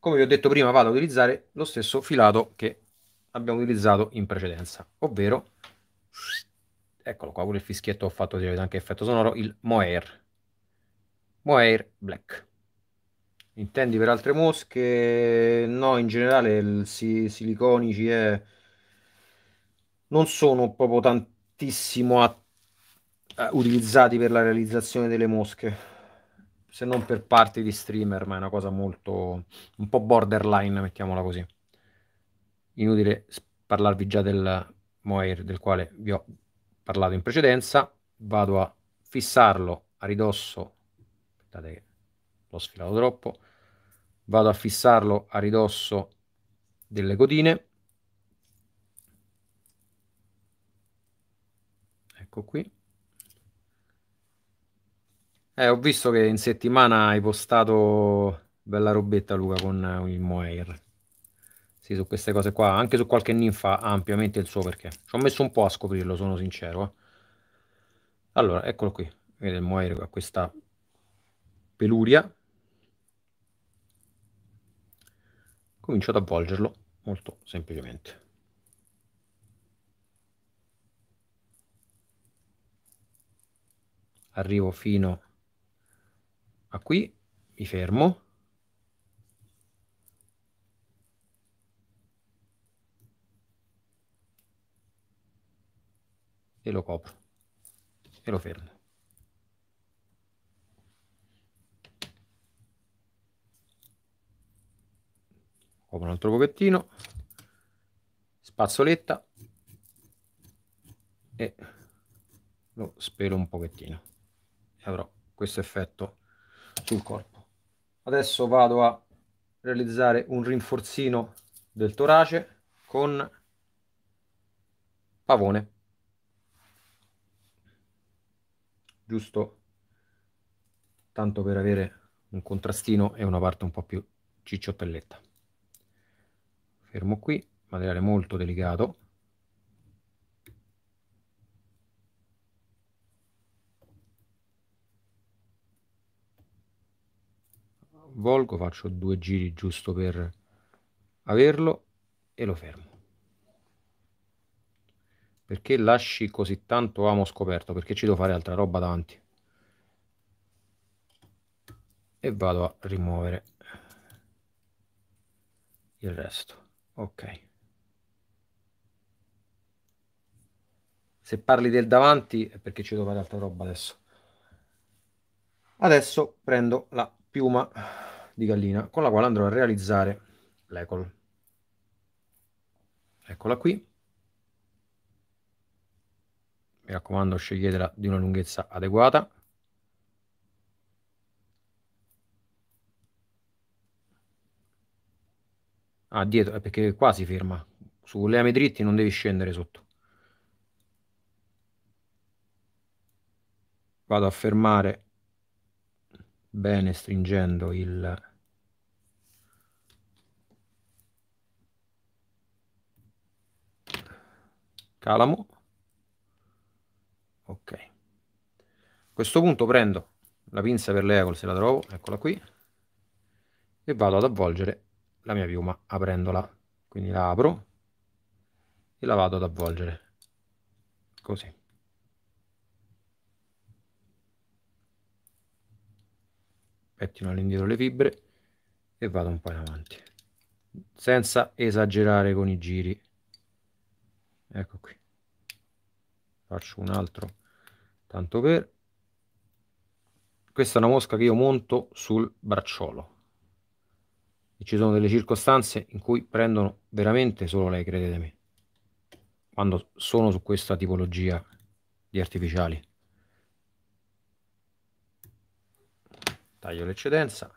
Come vi ho detto prima vado ad utilizzare lo stesso filato che abbiamo utilizzato in precedenza, ovvero eccolo qua, pure il fischietto ho fatto anche effetto sonoro, il moer. Moir Black. Intendi per altre mosche? No, in generale i si siliconici è... non sono proprio tantissimo a... A utilizzati per la realizzazione delle mosche, se non per parte di streamer, ma è una cosa molto... un po' borderline, mettiamola così. Inutile parlarvi già del Moir, del quale vi ho parlato in precedenza. Vado a fissarlo a ridosso aspettate l'ho sfilato troppo, vado a fissarlo a ridosso delle codine, ecco qui. Eh, ho visto che in settimana hai postato bella robetta Luca con il Moir. Sì, su queste cose qua, anche su qualche ninfa ha ampiamente il suo perché. Ci ho messo un po' a scoprirlo, sono sincero. Eh. Allora, eccolo qui. Vedete il Moir ha questa peluria. Comincio ad avvolgerlo molto semplicemente. Arrivo fino a qui, mi fermo. E lo copro e lo fermo. Copro un altro pochettino. Spazzoletta. E lo spero un pochettino. E avrò questo effetto sul corpo. Adesso vado a realizzare un rinforzino del torace con pavone. Giusto tanto per avere un contrastino e una parte un po' più cicciotelletta fermo qui, materiale molto delicato. Volgo, faccio due giri giusto per averlo e lo fermo. Perché lasci così tanto amo scoperto? Perché ci devo fare altra roba davanti. E vado a rimuovere il resto. Ok. Se parli del davanti è perché ci devo fare altra roba adesso. Adesso prendo la piuma di gallina con la quale andrò a realizzare l'ecol. Eccola qui. Mi raccomando, sceglietela di una lunghezza adeguata. Ah, dietro, eh, perché qua si ferma. Sulle ame dritti non devi scendere sotto. Vado a fermare bene stringendo il... Calamo. Ok. A questo punto prendo la pinza per le se la trovo, eccola qui, e vado ad avvolgere la mia piuma aprendola. Quindi la apro e la vado ad avvolgere, così. Pettino all'indietro le fibre e vado un po' in avanti, senza esagerare con i giri. Ecco qui. Faccio un altro, tanto per... Questa è una mosca che io monto sul bracciolo e ci sono delle circostanze in cui prendono veramente solo lei, credetemi, quando sono su questa tipologia di artificiali. Taglio l'eccedenza,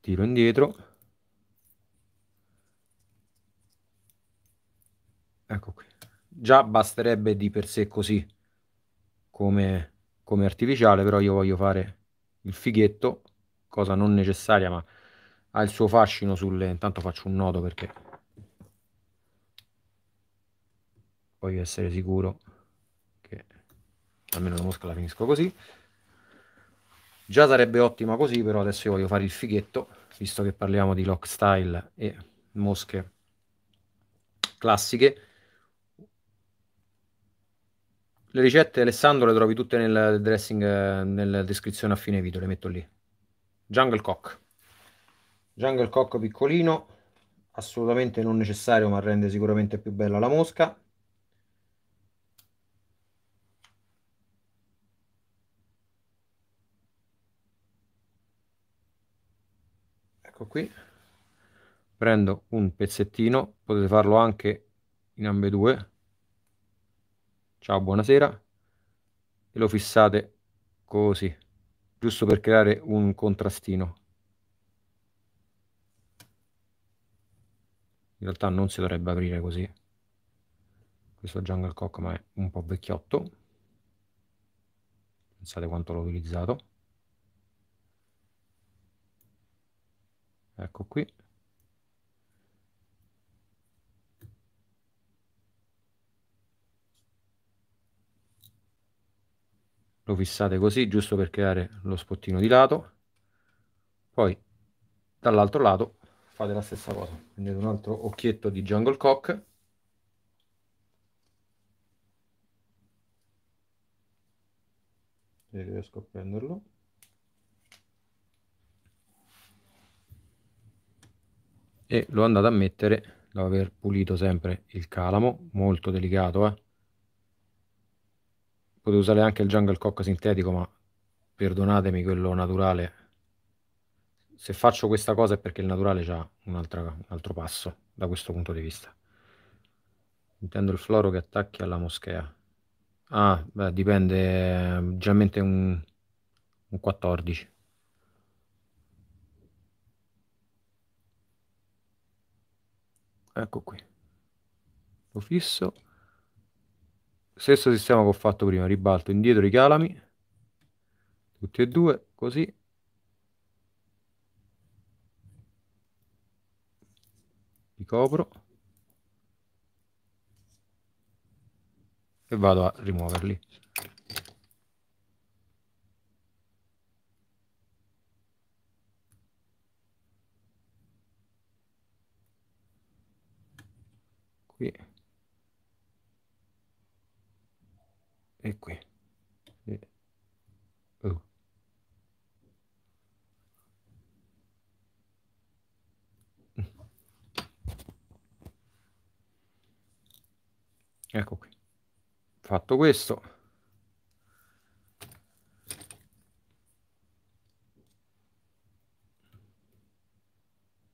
tiro indietro, ecco qui. Già basterebbe di per sé così come, come artificiale, però io voglio fare il fighetto cosa non necessaria, ma ha il suo fascino sulle... Intanto faccio un nodo perché voglio essere sicuro che almeno la mosca la finisco così. Già sarebbe ottima così, però adesso io voglio fare il fighetto, visto che parliamo di lock style e mosche classiche. Le ricette Alessandro le trovi tutte nel dressing, nella descrizione a fine video, le metto lì. Jungle Cock. Jungle Cock piccolino, assolutamente non necessario ma rende sicuramente più bella la mosca. Ecco qui. Prendo un pezzettino, potete farlo anche in ambedue. Ciao, buonasera. E lo fissate così giusto per creare un contrastino. In realtà non si dovrebbe aprire così. Questo Jungle Cock ma è un po' vecchiotto. Pensate quanto l'ho utilizzato. Ecco qui. lo fissate così giusto per creare lo spottino di lato poi dall'altro lato fate la stessa cosa prendete un altro occhietto di jungle cock se riesco a prenderlo e lo andate a mettere dopo aver pulito sempre il calamo molto delicato eh Potete usare anche il jungle cock sintetico, ma perdonatemi quello naturale. Se faccio questa cosa è perché il naturale ha un, un altro passo da questo punto di vista. Intendo il floro che attacchi alla moschea. Ah, beh, dipende, generalmente un, un 14. Ecco qui. Lo fisso stesso sistema che ho fatto prima, ribalto indietro i calami, tutti e due, così. Li copro. E vado a rimuoverli. è qui e... oh. ecco qui fatto questo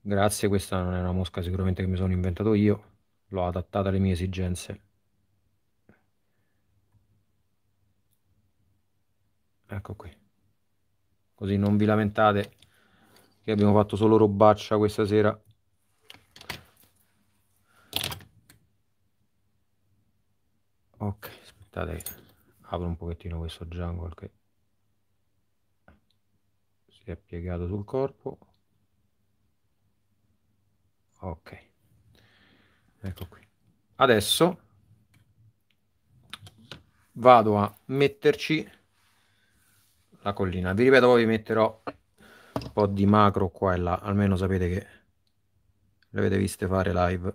grazie questa non è una mosca sicuramente che mi sono inventato io l'ho adattata alle mie esigenze ecco qui così non vi lamentate che abbiamo fatto solo robaccia questa sera ok aspettate apro un pochettino questo jungle che si è piegato sul corpo ok ecco qui adesso vado a metterci la collina. Vi ripeto, poi vi metterò un po' di macro qua e là, almeno sapete che le avete viste fare live.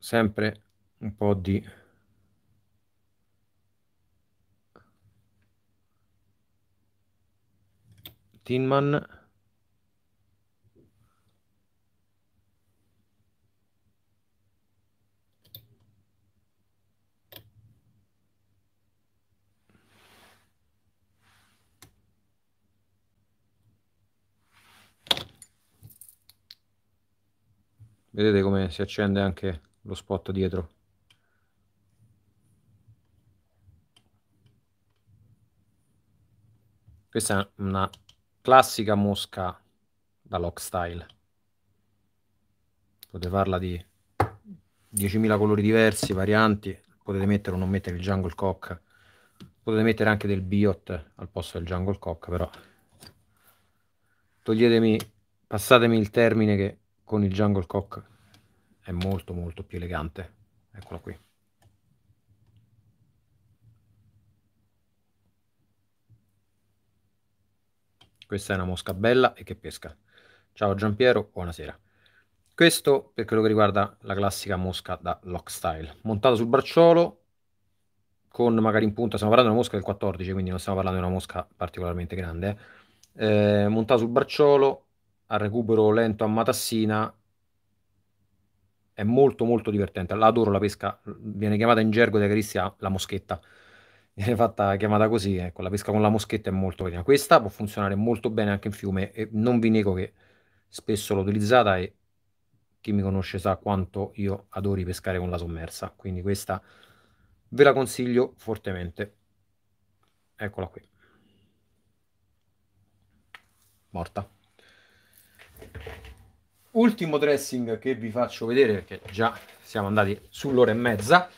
Sempre un po' di Tinman. vedete come si accende anche lo spot dietro questa è una classica mosca da lock style potete farla di 10.000 colori diversi varianti potete mettere o non mettere il jungle cock potete mettere anche del biot al posto del jungle cock però toglietemi passatemi il termine che con il jungle cock è molto molto più elegante eccola qui questa è una mosca bella e che pesca ciao Giampiero buonasera questo per quello che riguarda la classica mosca da lock style montata sul bracciolo con magari in punta stiamo parlando di una mosca del 14 quindi non stiamo parlando di una mosca particolarmente grande eh, montata sul bracciolo al recupero lento a Matassina è molto molto divertente. l'adoro la pesca, viene chiamata in gergo di Acaristia la moschetta. Viene fatta chiamata così, ecco, la pesca con la moschetta è molto carina. Questa può funzionare molto bene anche in fiume e non vi nego che spesso l'ho utilizzata e chi mi conosce sa quanto io adori pescare con la sommersa, quindi questa ve la consiglio fortemente. Eccola qui. Morta. Ultimo dressing che vi faccio vedere perché già siamo andati sull'ora e mezza.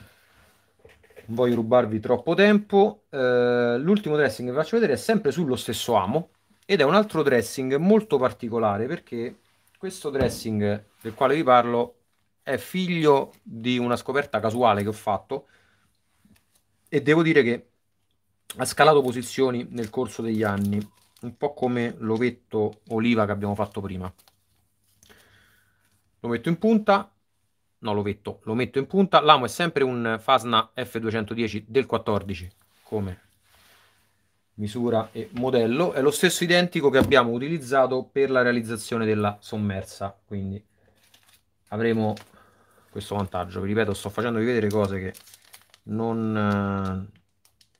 Non voglio rubarvi troppo tempo. Eh, l'ultimo dressing che vi faccio vedere è sempre sullo stesso amo ed è un altro dressing molto particolare perché questo dressing del quale vi parlo è figlio di una scoperta casuale che ho fatto e devo dire che ha scalato posizioni nel corso degli anni, un po' come l'ovetto oliva che abbiamo fatto prima lo metto in punta, no lo metto, lo metto in punta, l'amo è sempre un Fasna F210 del 14 come misura e modello, è lo stesso identico che abbiamo utilizzato per la realizzazione della sommersa, quindi avremo questo vantaggio, vi ripeto sto facendovi vedere cose che non eh,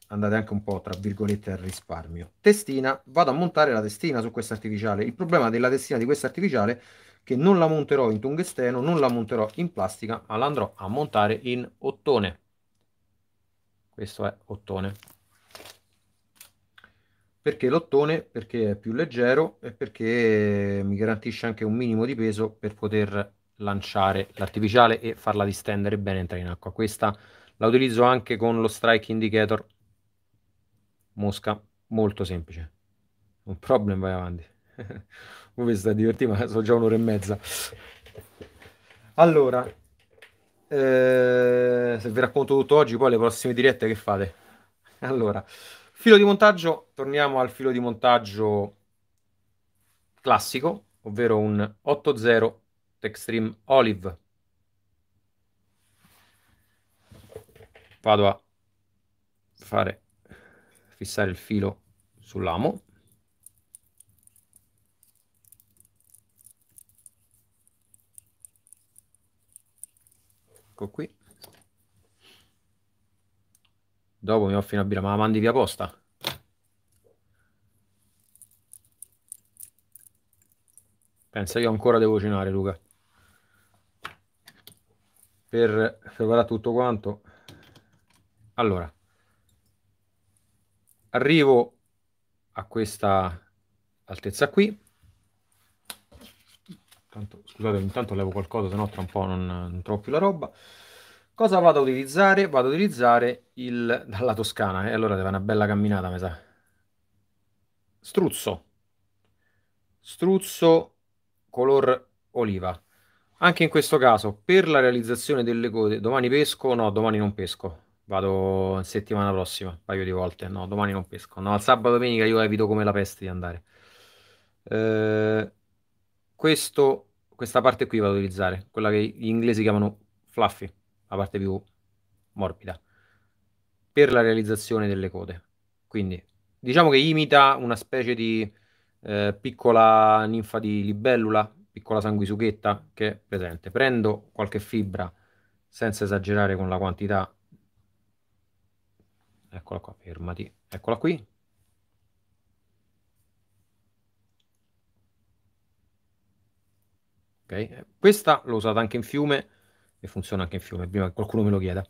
andate anche un po' tra virgolette al risparmio. Testina, vado a montare la testina su questa artificiale, il problema della testina di questa artificiale è che non la monterò in tungsteno, non la monterò in plastica, ma la andrò a montare in ottone. Questo è ottone. Perché l'ottone? Perché è più leggero e perché mi garantisce anche un minimo di peso per poter lanciare l'artificiale e farla distendere bene e entrare in acqua. Questa la utilizzo anche con lo strike indicator mosca, molto semplice. Un problem vai avanti. Voi vi state divertendo, sono già un'ora e mezza. Allora, eh, se vi racconto tutto oggi, poi le prossime dirette che fate? Allora, filo di montaggio, torniamo al filo di montaggio classico, ovvero un 8.0 0 Olive. Vado a fare fissare il filo sull'amo ecco qui. Dopo mi offri una birra, ma la mandi via posta? Pensa, io ancora devo cenare, Luca. Per preparare tutto quanto. Allora, arrivo a questa altezza qui Tanto, scusate, intanto levo qualcosa, se no tra un po' non, non, trovo più la roba. Cosa vado a utilizzare? Vado ad utilizzare il... dalla Toscana, e eh? allora deve una bella camminata, mi sa. Struzzo. Struzzo color oliva. Anche in questo caso, per la realizzazione delle code, domani pesco? No, domani non pesco. Vado settimana prossima, un paio di volte. No, domani non pesco. No, al sabato domenica io evito come la peste di andare. Eh, questo, questa parte qui vado ad utilizzare, quella che gli inglesi chiamano fluffy, la parte più morbida, per la realizzazione delle code. Quindi diciamo che imita una specie di eh, piccola ninfa di libellula, piccola sanguisughetta che è presente. Prendo qualche fibra senza esagerare con la quantità. Eccola qua, fermati. Eccola qui. Okay? Questa l'ho usata anche in fiume e funziona anche in fiume, prima che qualcuno me lo chieda,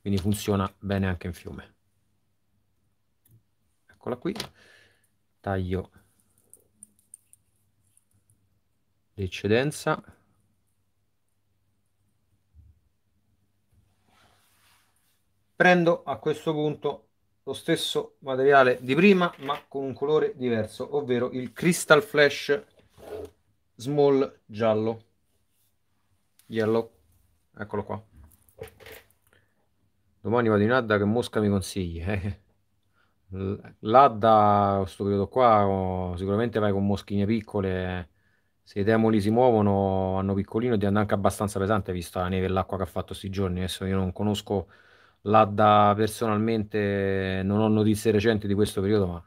quindi funziona bene anche in fiume. Eccola qui, taglio l'eccedenza. Prendo a questo punto lo stesso materiale di prima ma con un colore diverso, ovvero il Crystal Flash small giallo, yellow, eccolo qua. Domani vado in Adda che Mosca mi consigli. Eh? L'Adda, questo periodo qua, oh, sicuramente vai con moschine piccole. Se i demoli si muovono, hanno piccolino, ti andrà anche abbastanza pesante, vista la neve e l'acqua che ha fatto questi giorni. Adesso io non conosco l'Adda personalmente, non ho notizie recenti di questo periodo, ma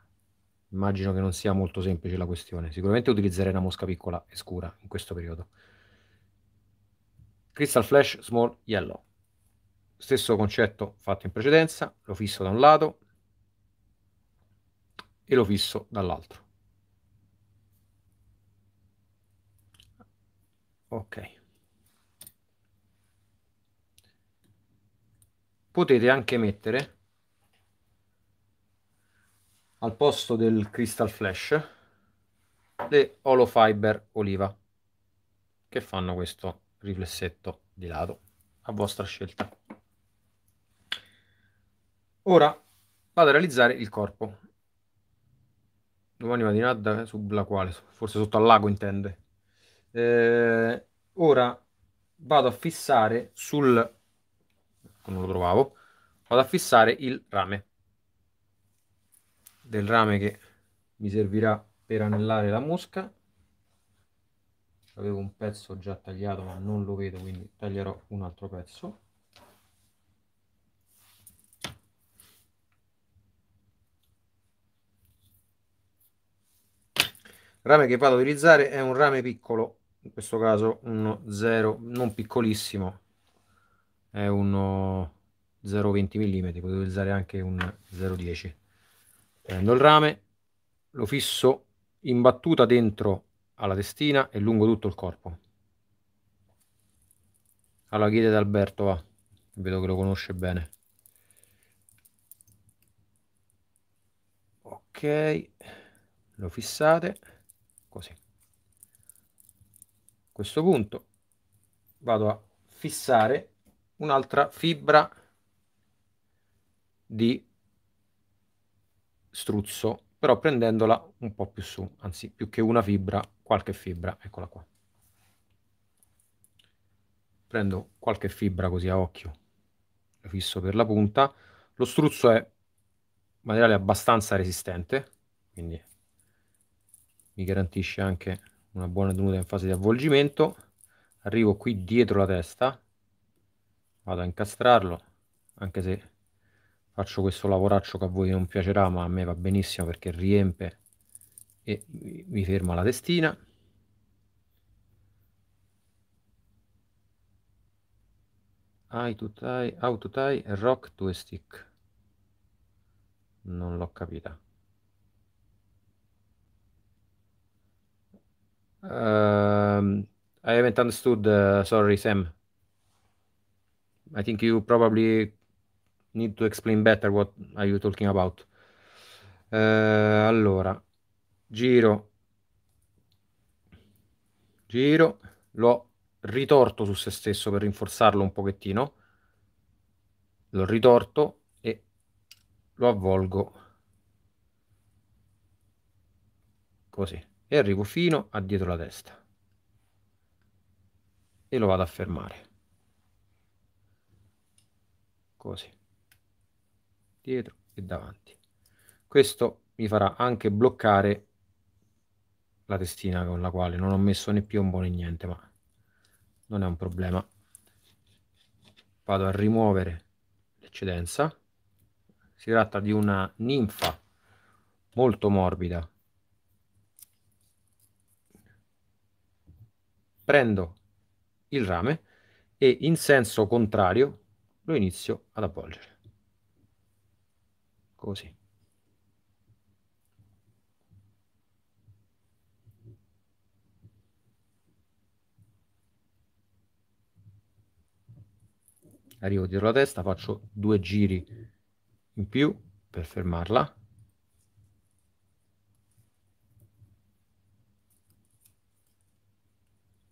Immagino che non sia molto semplice la questione. Sicuramente utilizzerei una mosca piccola e scura in questo periodo. Crystal Flash Small Yellow. Stesso concetto fatto in precedenza, lo fisso da un lato e lo fisso dall'altro. Ok. Potete anche mettere al posto del Crystal Flash le Holo Oliva che fanno questo riflessetto di lato a vostra scelta. Ora vado a realizzare il corpo. Domani vado in sulla quale, forse sotto al lago intende. Eh, ora vado a fissare sul... non lo trovavo, vado a fissare il rame del rame che mi servirà per anellare la mosca avevo un pezzo già tagliato ma non lo vedo quindi taglierò un altro pezzo Il rame che vado ad utilizzare è un rame piccolo in questo caso uno 0 non piccolissimo è uno 0,20 mm potete utilizzare anche un 0,10 prendo il rame, lo fisso in battuta dentro alla testina e lungo tutto il corpo. Allora chiedete Alberto, va, vedo che lo conosce bene. Ok, lo fissate così. A questo punto vado a fissare un'altra fibra di struzzo, però prendendola un po' più su, anzi più che una fibra, qualche fibra, eccola qua. Prendo qualche fibra così a occhio, lo fisso per la punta. Lo struzzo è materiale abbastanza resistente, quindi mi garantisce anche una buona tenuta in fase di avvolgimento. Arrivo qui dietro la testa, vado a incastrarlo, anche se faccio questo lavoraccio che a voi non piacerà ma a me va benissimo perché riempie e mi ferma la testina I to tie, how to tie rock to a stick non l'ho capita um, ehm, I haven't understood uh, eh, sorry Sam I think you probably need to explain better what are you talking about. Eh, allora, giro, giro, l'ho ritorto su se stesso per rinforzarlo un pochettino, l'ho ritorto e lo avvolgo così e arrivo fino a dietro la testa e lo vado a fermare così dietro e davanti. Questo mi farà anche bloccare la testina con la quale non ho messo né piombo né niente, ma non è un problema. Vado a rimuovere l'eccedenza. Si tratta di una ninfa molto morbida. Prendo il rame e in senso contrario lo inizio ad avvolgere così. Arrivo dietro la testa, faccio due giri in più per fermarla.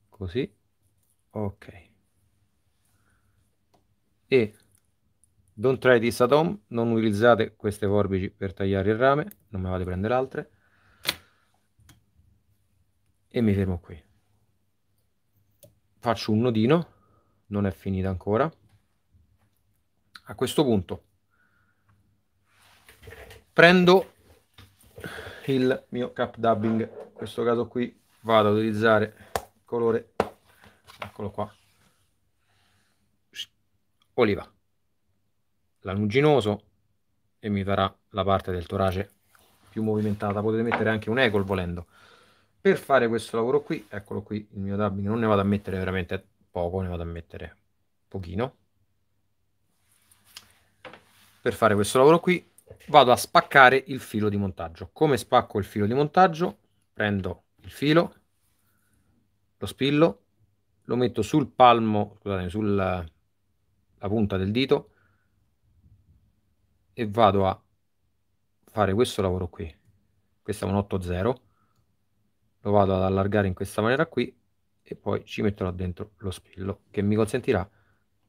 Così. Ok. E Don't try this at home, non utilizzate queste forbici per tagliare il rame, non me vado a prendere altre. E mi fermo qui. Faccio un nodino, non è finita ancora. A questo punto prendo il mio cap dubbing, in questo caso qui vado ad utilizzare il colore, eccolo qua, oliva l'anuginoso e mi darà la parte del torace più movimentata. Potete mettere anche un Ecol volendo. Per fare questo lavoro qui, eccolo qui, il mio dabbing non ne vado a mettere veramente poco, ne vado a mettere pochino. Per fare questo lavoro qui vado a spaccare il filo di montaggio. Come spacco il filo di montaggio? Prendo il filo, lo spillo, lo metto sul palmo, scusate, sulla punta del dito e vado a fare questo lavoro qui questo è un 8-0 lo vado ad allargare in questa maniera qui e poi ci metterò dentro lo spillo che mi consentirà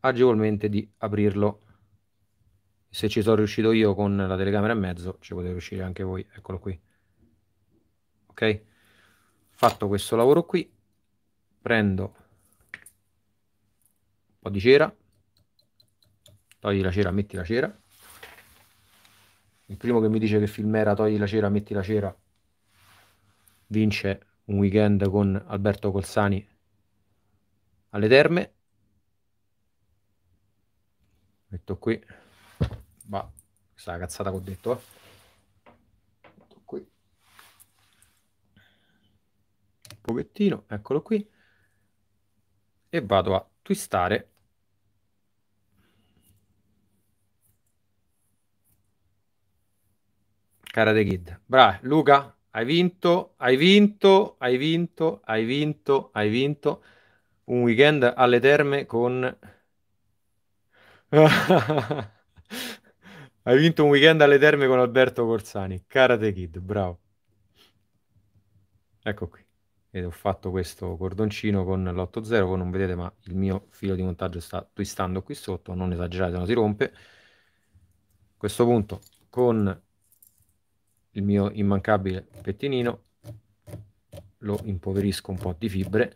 agevolmente di aprirlo se ci sono riuscito io con la telecamera in mezzo ci potete riuscire anche voi eccolo qui ok fatto questo lavoro qui prendo un po' di cera togli la cera metti la cera il primo che mi dice che film era Togli la cera, metti la cera, vince un weekend con Alberto Colsani alle terme. Metto qui, va, questa cazzata che ho detto. Eh. Metto qui. Un pochettino, eccolo qui. E vado a twistare Karate Kid. Bravo, Luca, hai vinto, hai vinto, hai vinto, hai vinto, hai vinto un weekend alle terme con... hai vinto un weekend alle terme con Alberto Corsani, Karate Kid, bravo. Ecco qui. Ed ho fatto questo cordoncino con l'8-0, voi non vedete ma il mio filo di montaggio sta twistando qui sotto, non esagerate, non si rompe. A questo punto con il mio immancabile pettinino, lo impoverisco un po' di fibre,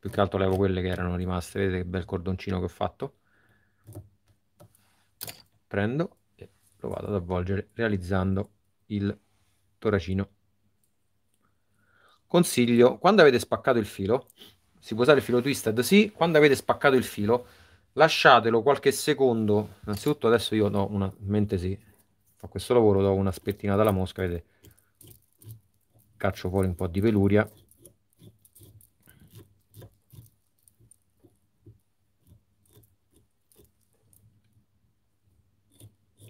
più che altro levo quelle che erano rimaste, vedete che bel cordoncino che ho fatto, prendo e lo vado ad avvolgere realizzando il toracino. Consiglio, quando avete spaccato il filo, si può usare il filo twisted? Sì, quando avete spaccato il filo lasciatelo qualche secondo, innanzitutto adesso io do una mente sì, fa questo lavoro, do una spettinata alla mosca, vedete, caccio fuori un po' di peluria.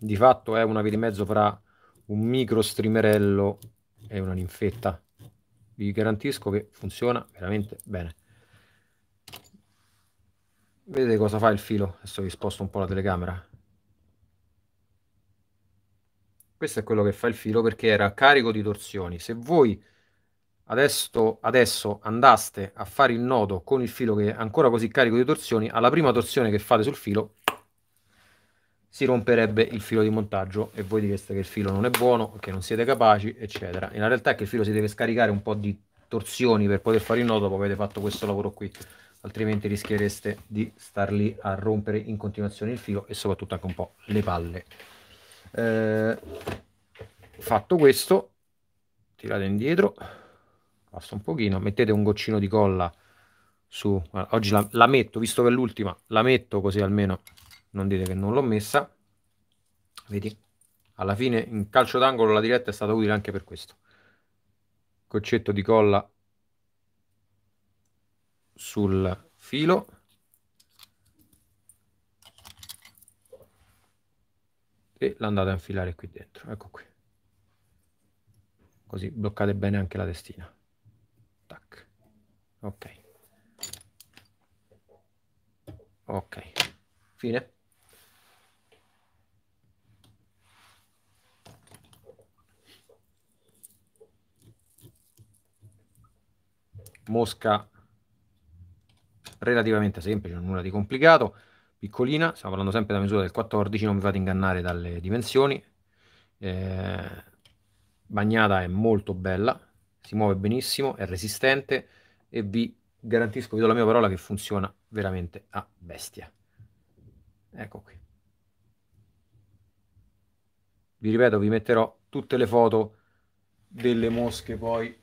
Di fatto è eh, una via di mezzo fra un micro streamerello e una ninfetta. Vi garantisco che funziona veramente bene. Vedete cosa fa il filo? Adesso vi sposto un po' la telecamera. Questo è quello che fa il filo perché era carico di torsioni. Se voi adesso, adesso andaste a fare il nodo con il filo che è ancora così carico di torsioni, alla prima torsione che fate sul filo si romperebbe il filo di montaggio e voi direste che il filo non è buono, che non siete capaci, eccetera. In realtà è che il filo si deve scaricare un po' di torsioni per poter fare il nodo dopo avete fatto questo lavoro qui, altrimenti rischiereste di star lì a rompere in continuazione il filo e soprattutto anche un po' le palle eh, fatto questo tirate indietro basta un pochino mettete un goccino di colla su oggi la, la, metto visto che è l'ultima la metto così almeno non dite che non l'ho messa vedi alla fine in calcio d'angolo la diretta è stata utile anche per questo goccetto di colla sul filo e la andate a infilare qui dentro, ecco qui. Così bloccate bene anche la testina. Tac. Ok. Ok. Fine. Mosca relativamente semplice, nulla di complicato piccolina, stiamo parlando sempre della misura del 14, non vi fate ingannare dalle dimensioni. Eh, bagnata è molto bella, si muove benissimo, è resistente e vi garantisco, vi do la mia parola, che funziona veramente a bestia. Ecco qui. Vi ripeto, vi metterò tutte le foto delle mosche poi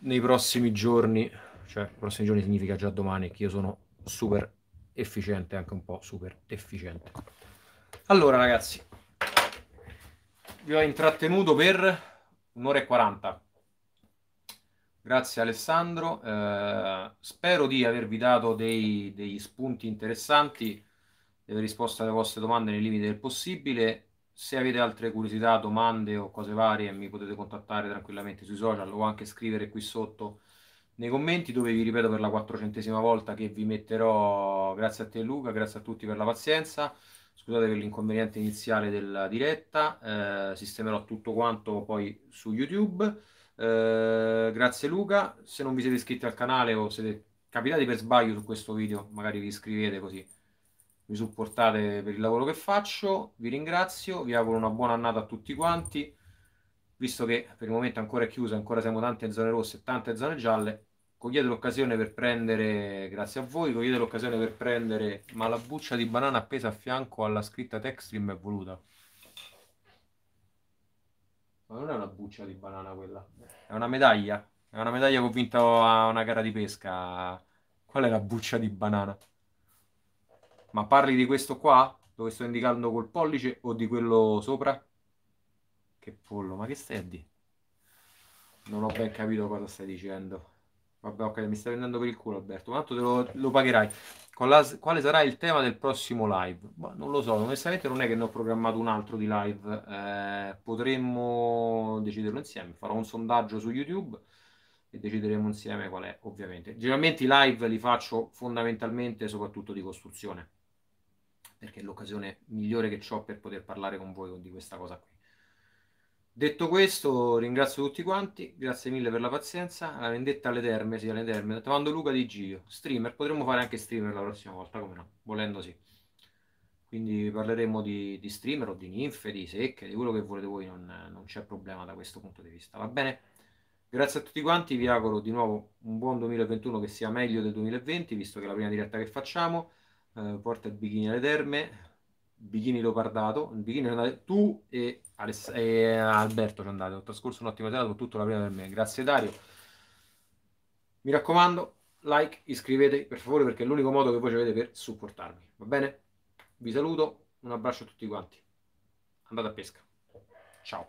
nei prossimi giorni, cioè prossimi giorni significa già domani, che io sono super efficiente, anche un po' super efficiente. Allora ragazzi, vi ho intrattenuto per un'ora e 40. Grazie Alessandro, eh, spero di avervi dato dei, degli spunti interessanti, di aver risposto alle vostre domande nei limiti del possibile. Se avete altre curiosità, domande o cose varie mi potete contattare tranquillamente sui social o anche scrivere qui sotto nei commenti dove vi ripeto per la quattrocentesima volta che vi metterò, grazie a te Luca, grazie a tutti per la pazienza, scusate per l'inconveniente iniziale della diretta, eh, sistemerò tutto quanto poi su YouTube. Eh, grazie Luca, se non vi siete iscritti al canale o siete capitati per sbaglio su questo video, magari vi iscrivete così mi supportate per il lavoro che faccio, vi ringrazio, vi auguro una buona annata a tutti quanti, visto che per il momento ancora è chiusa, ancora siamo tante zone rosse e tante zone gialle, cogliete l'occasione per prendere, grazie a voi, cogliete l'occasione per prendere, ma la buccia di banana appesa a fianco alla scritta Textrim è voluta. Ma non è una buccia di banana quella, è una medaglia, è una medaglia che ho vinto a una gara di pesca. Qual è la buccia di banana? Ma parli di questo qua, dove sto indicando col pollice, o di quello sopra? Che pollo, ma che stai a dire? Non ho ben capito cosa stai dicendo. Vabbè, ok, mi stai prendendo per il culo, Alberto. Quanto te lo, lo pagherai? La, quale sarà il tema del prossimo live? Ma boh, non lo so, onestamente non è che ne ho programmato un altro di live, eh, potremmo deciderlo insieme, farò un sondaggio su YouTube e decideremo insieme qual è, ovviamente. Generalmente i live li faccio fondamentalmente soprattutto di costruzione, perché è l'occasione migliore che ho per poter parlare con voi di questa cosa qui. Detto questo, ringrazio tutti quanti, grazie mille per la pazienza, la vendetta alle terme, sì, alle terme. Mando Luca Di Gio, streamer, potremmo fare anche streamer la prossima volta, come no, volendo sì. Quindi parleremo di, di streamer o di ninfe, di secche, di quello che volete voi, non, non c'è problema da questo punto di vista, va bene? Grazie a tutti quanti, vi auguro di nuovo un buon 2021 che sia meglio del 2020, visto che è la prima diretta che facciamo. Eh, porta il bikini alle terme, bikini leopardato, il bikini... tu e Aless- e eh, Alberto ci andate, ho trascorso un ottimo teatro, tutto la prima per me. Grazie Dario. Mi raccomando, like, iscrivetevi per favore perché è l'unico modo che voi avete per supportarmi. Va bene? Vi saluto, un abbraccio a tutti quanti. Andate a pesca. Ciao.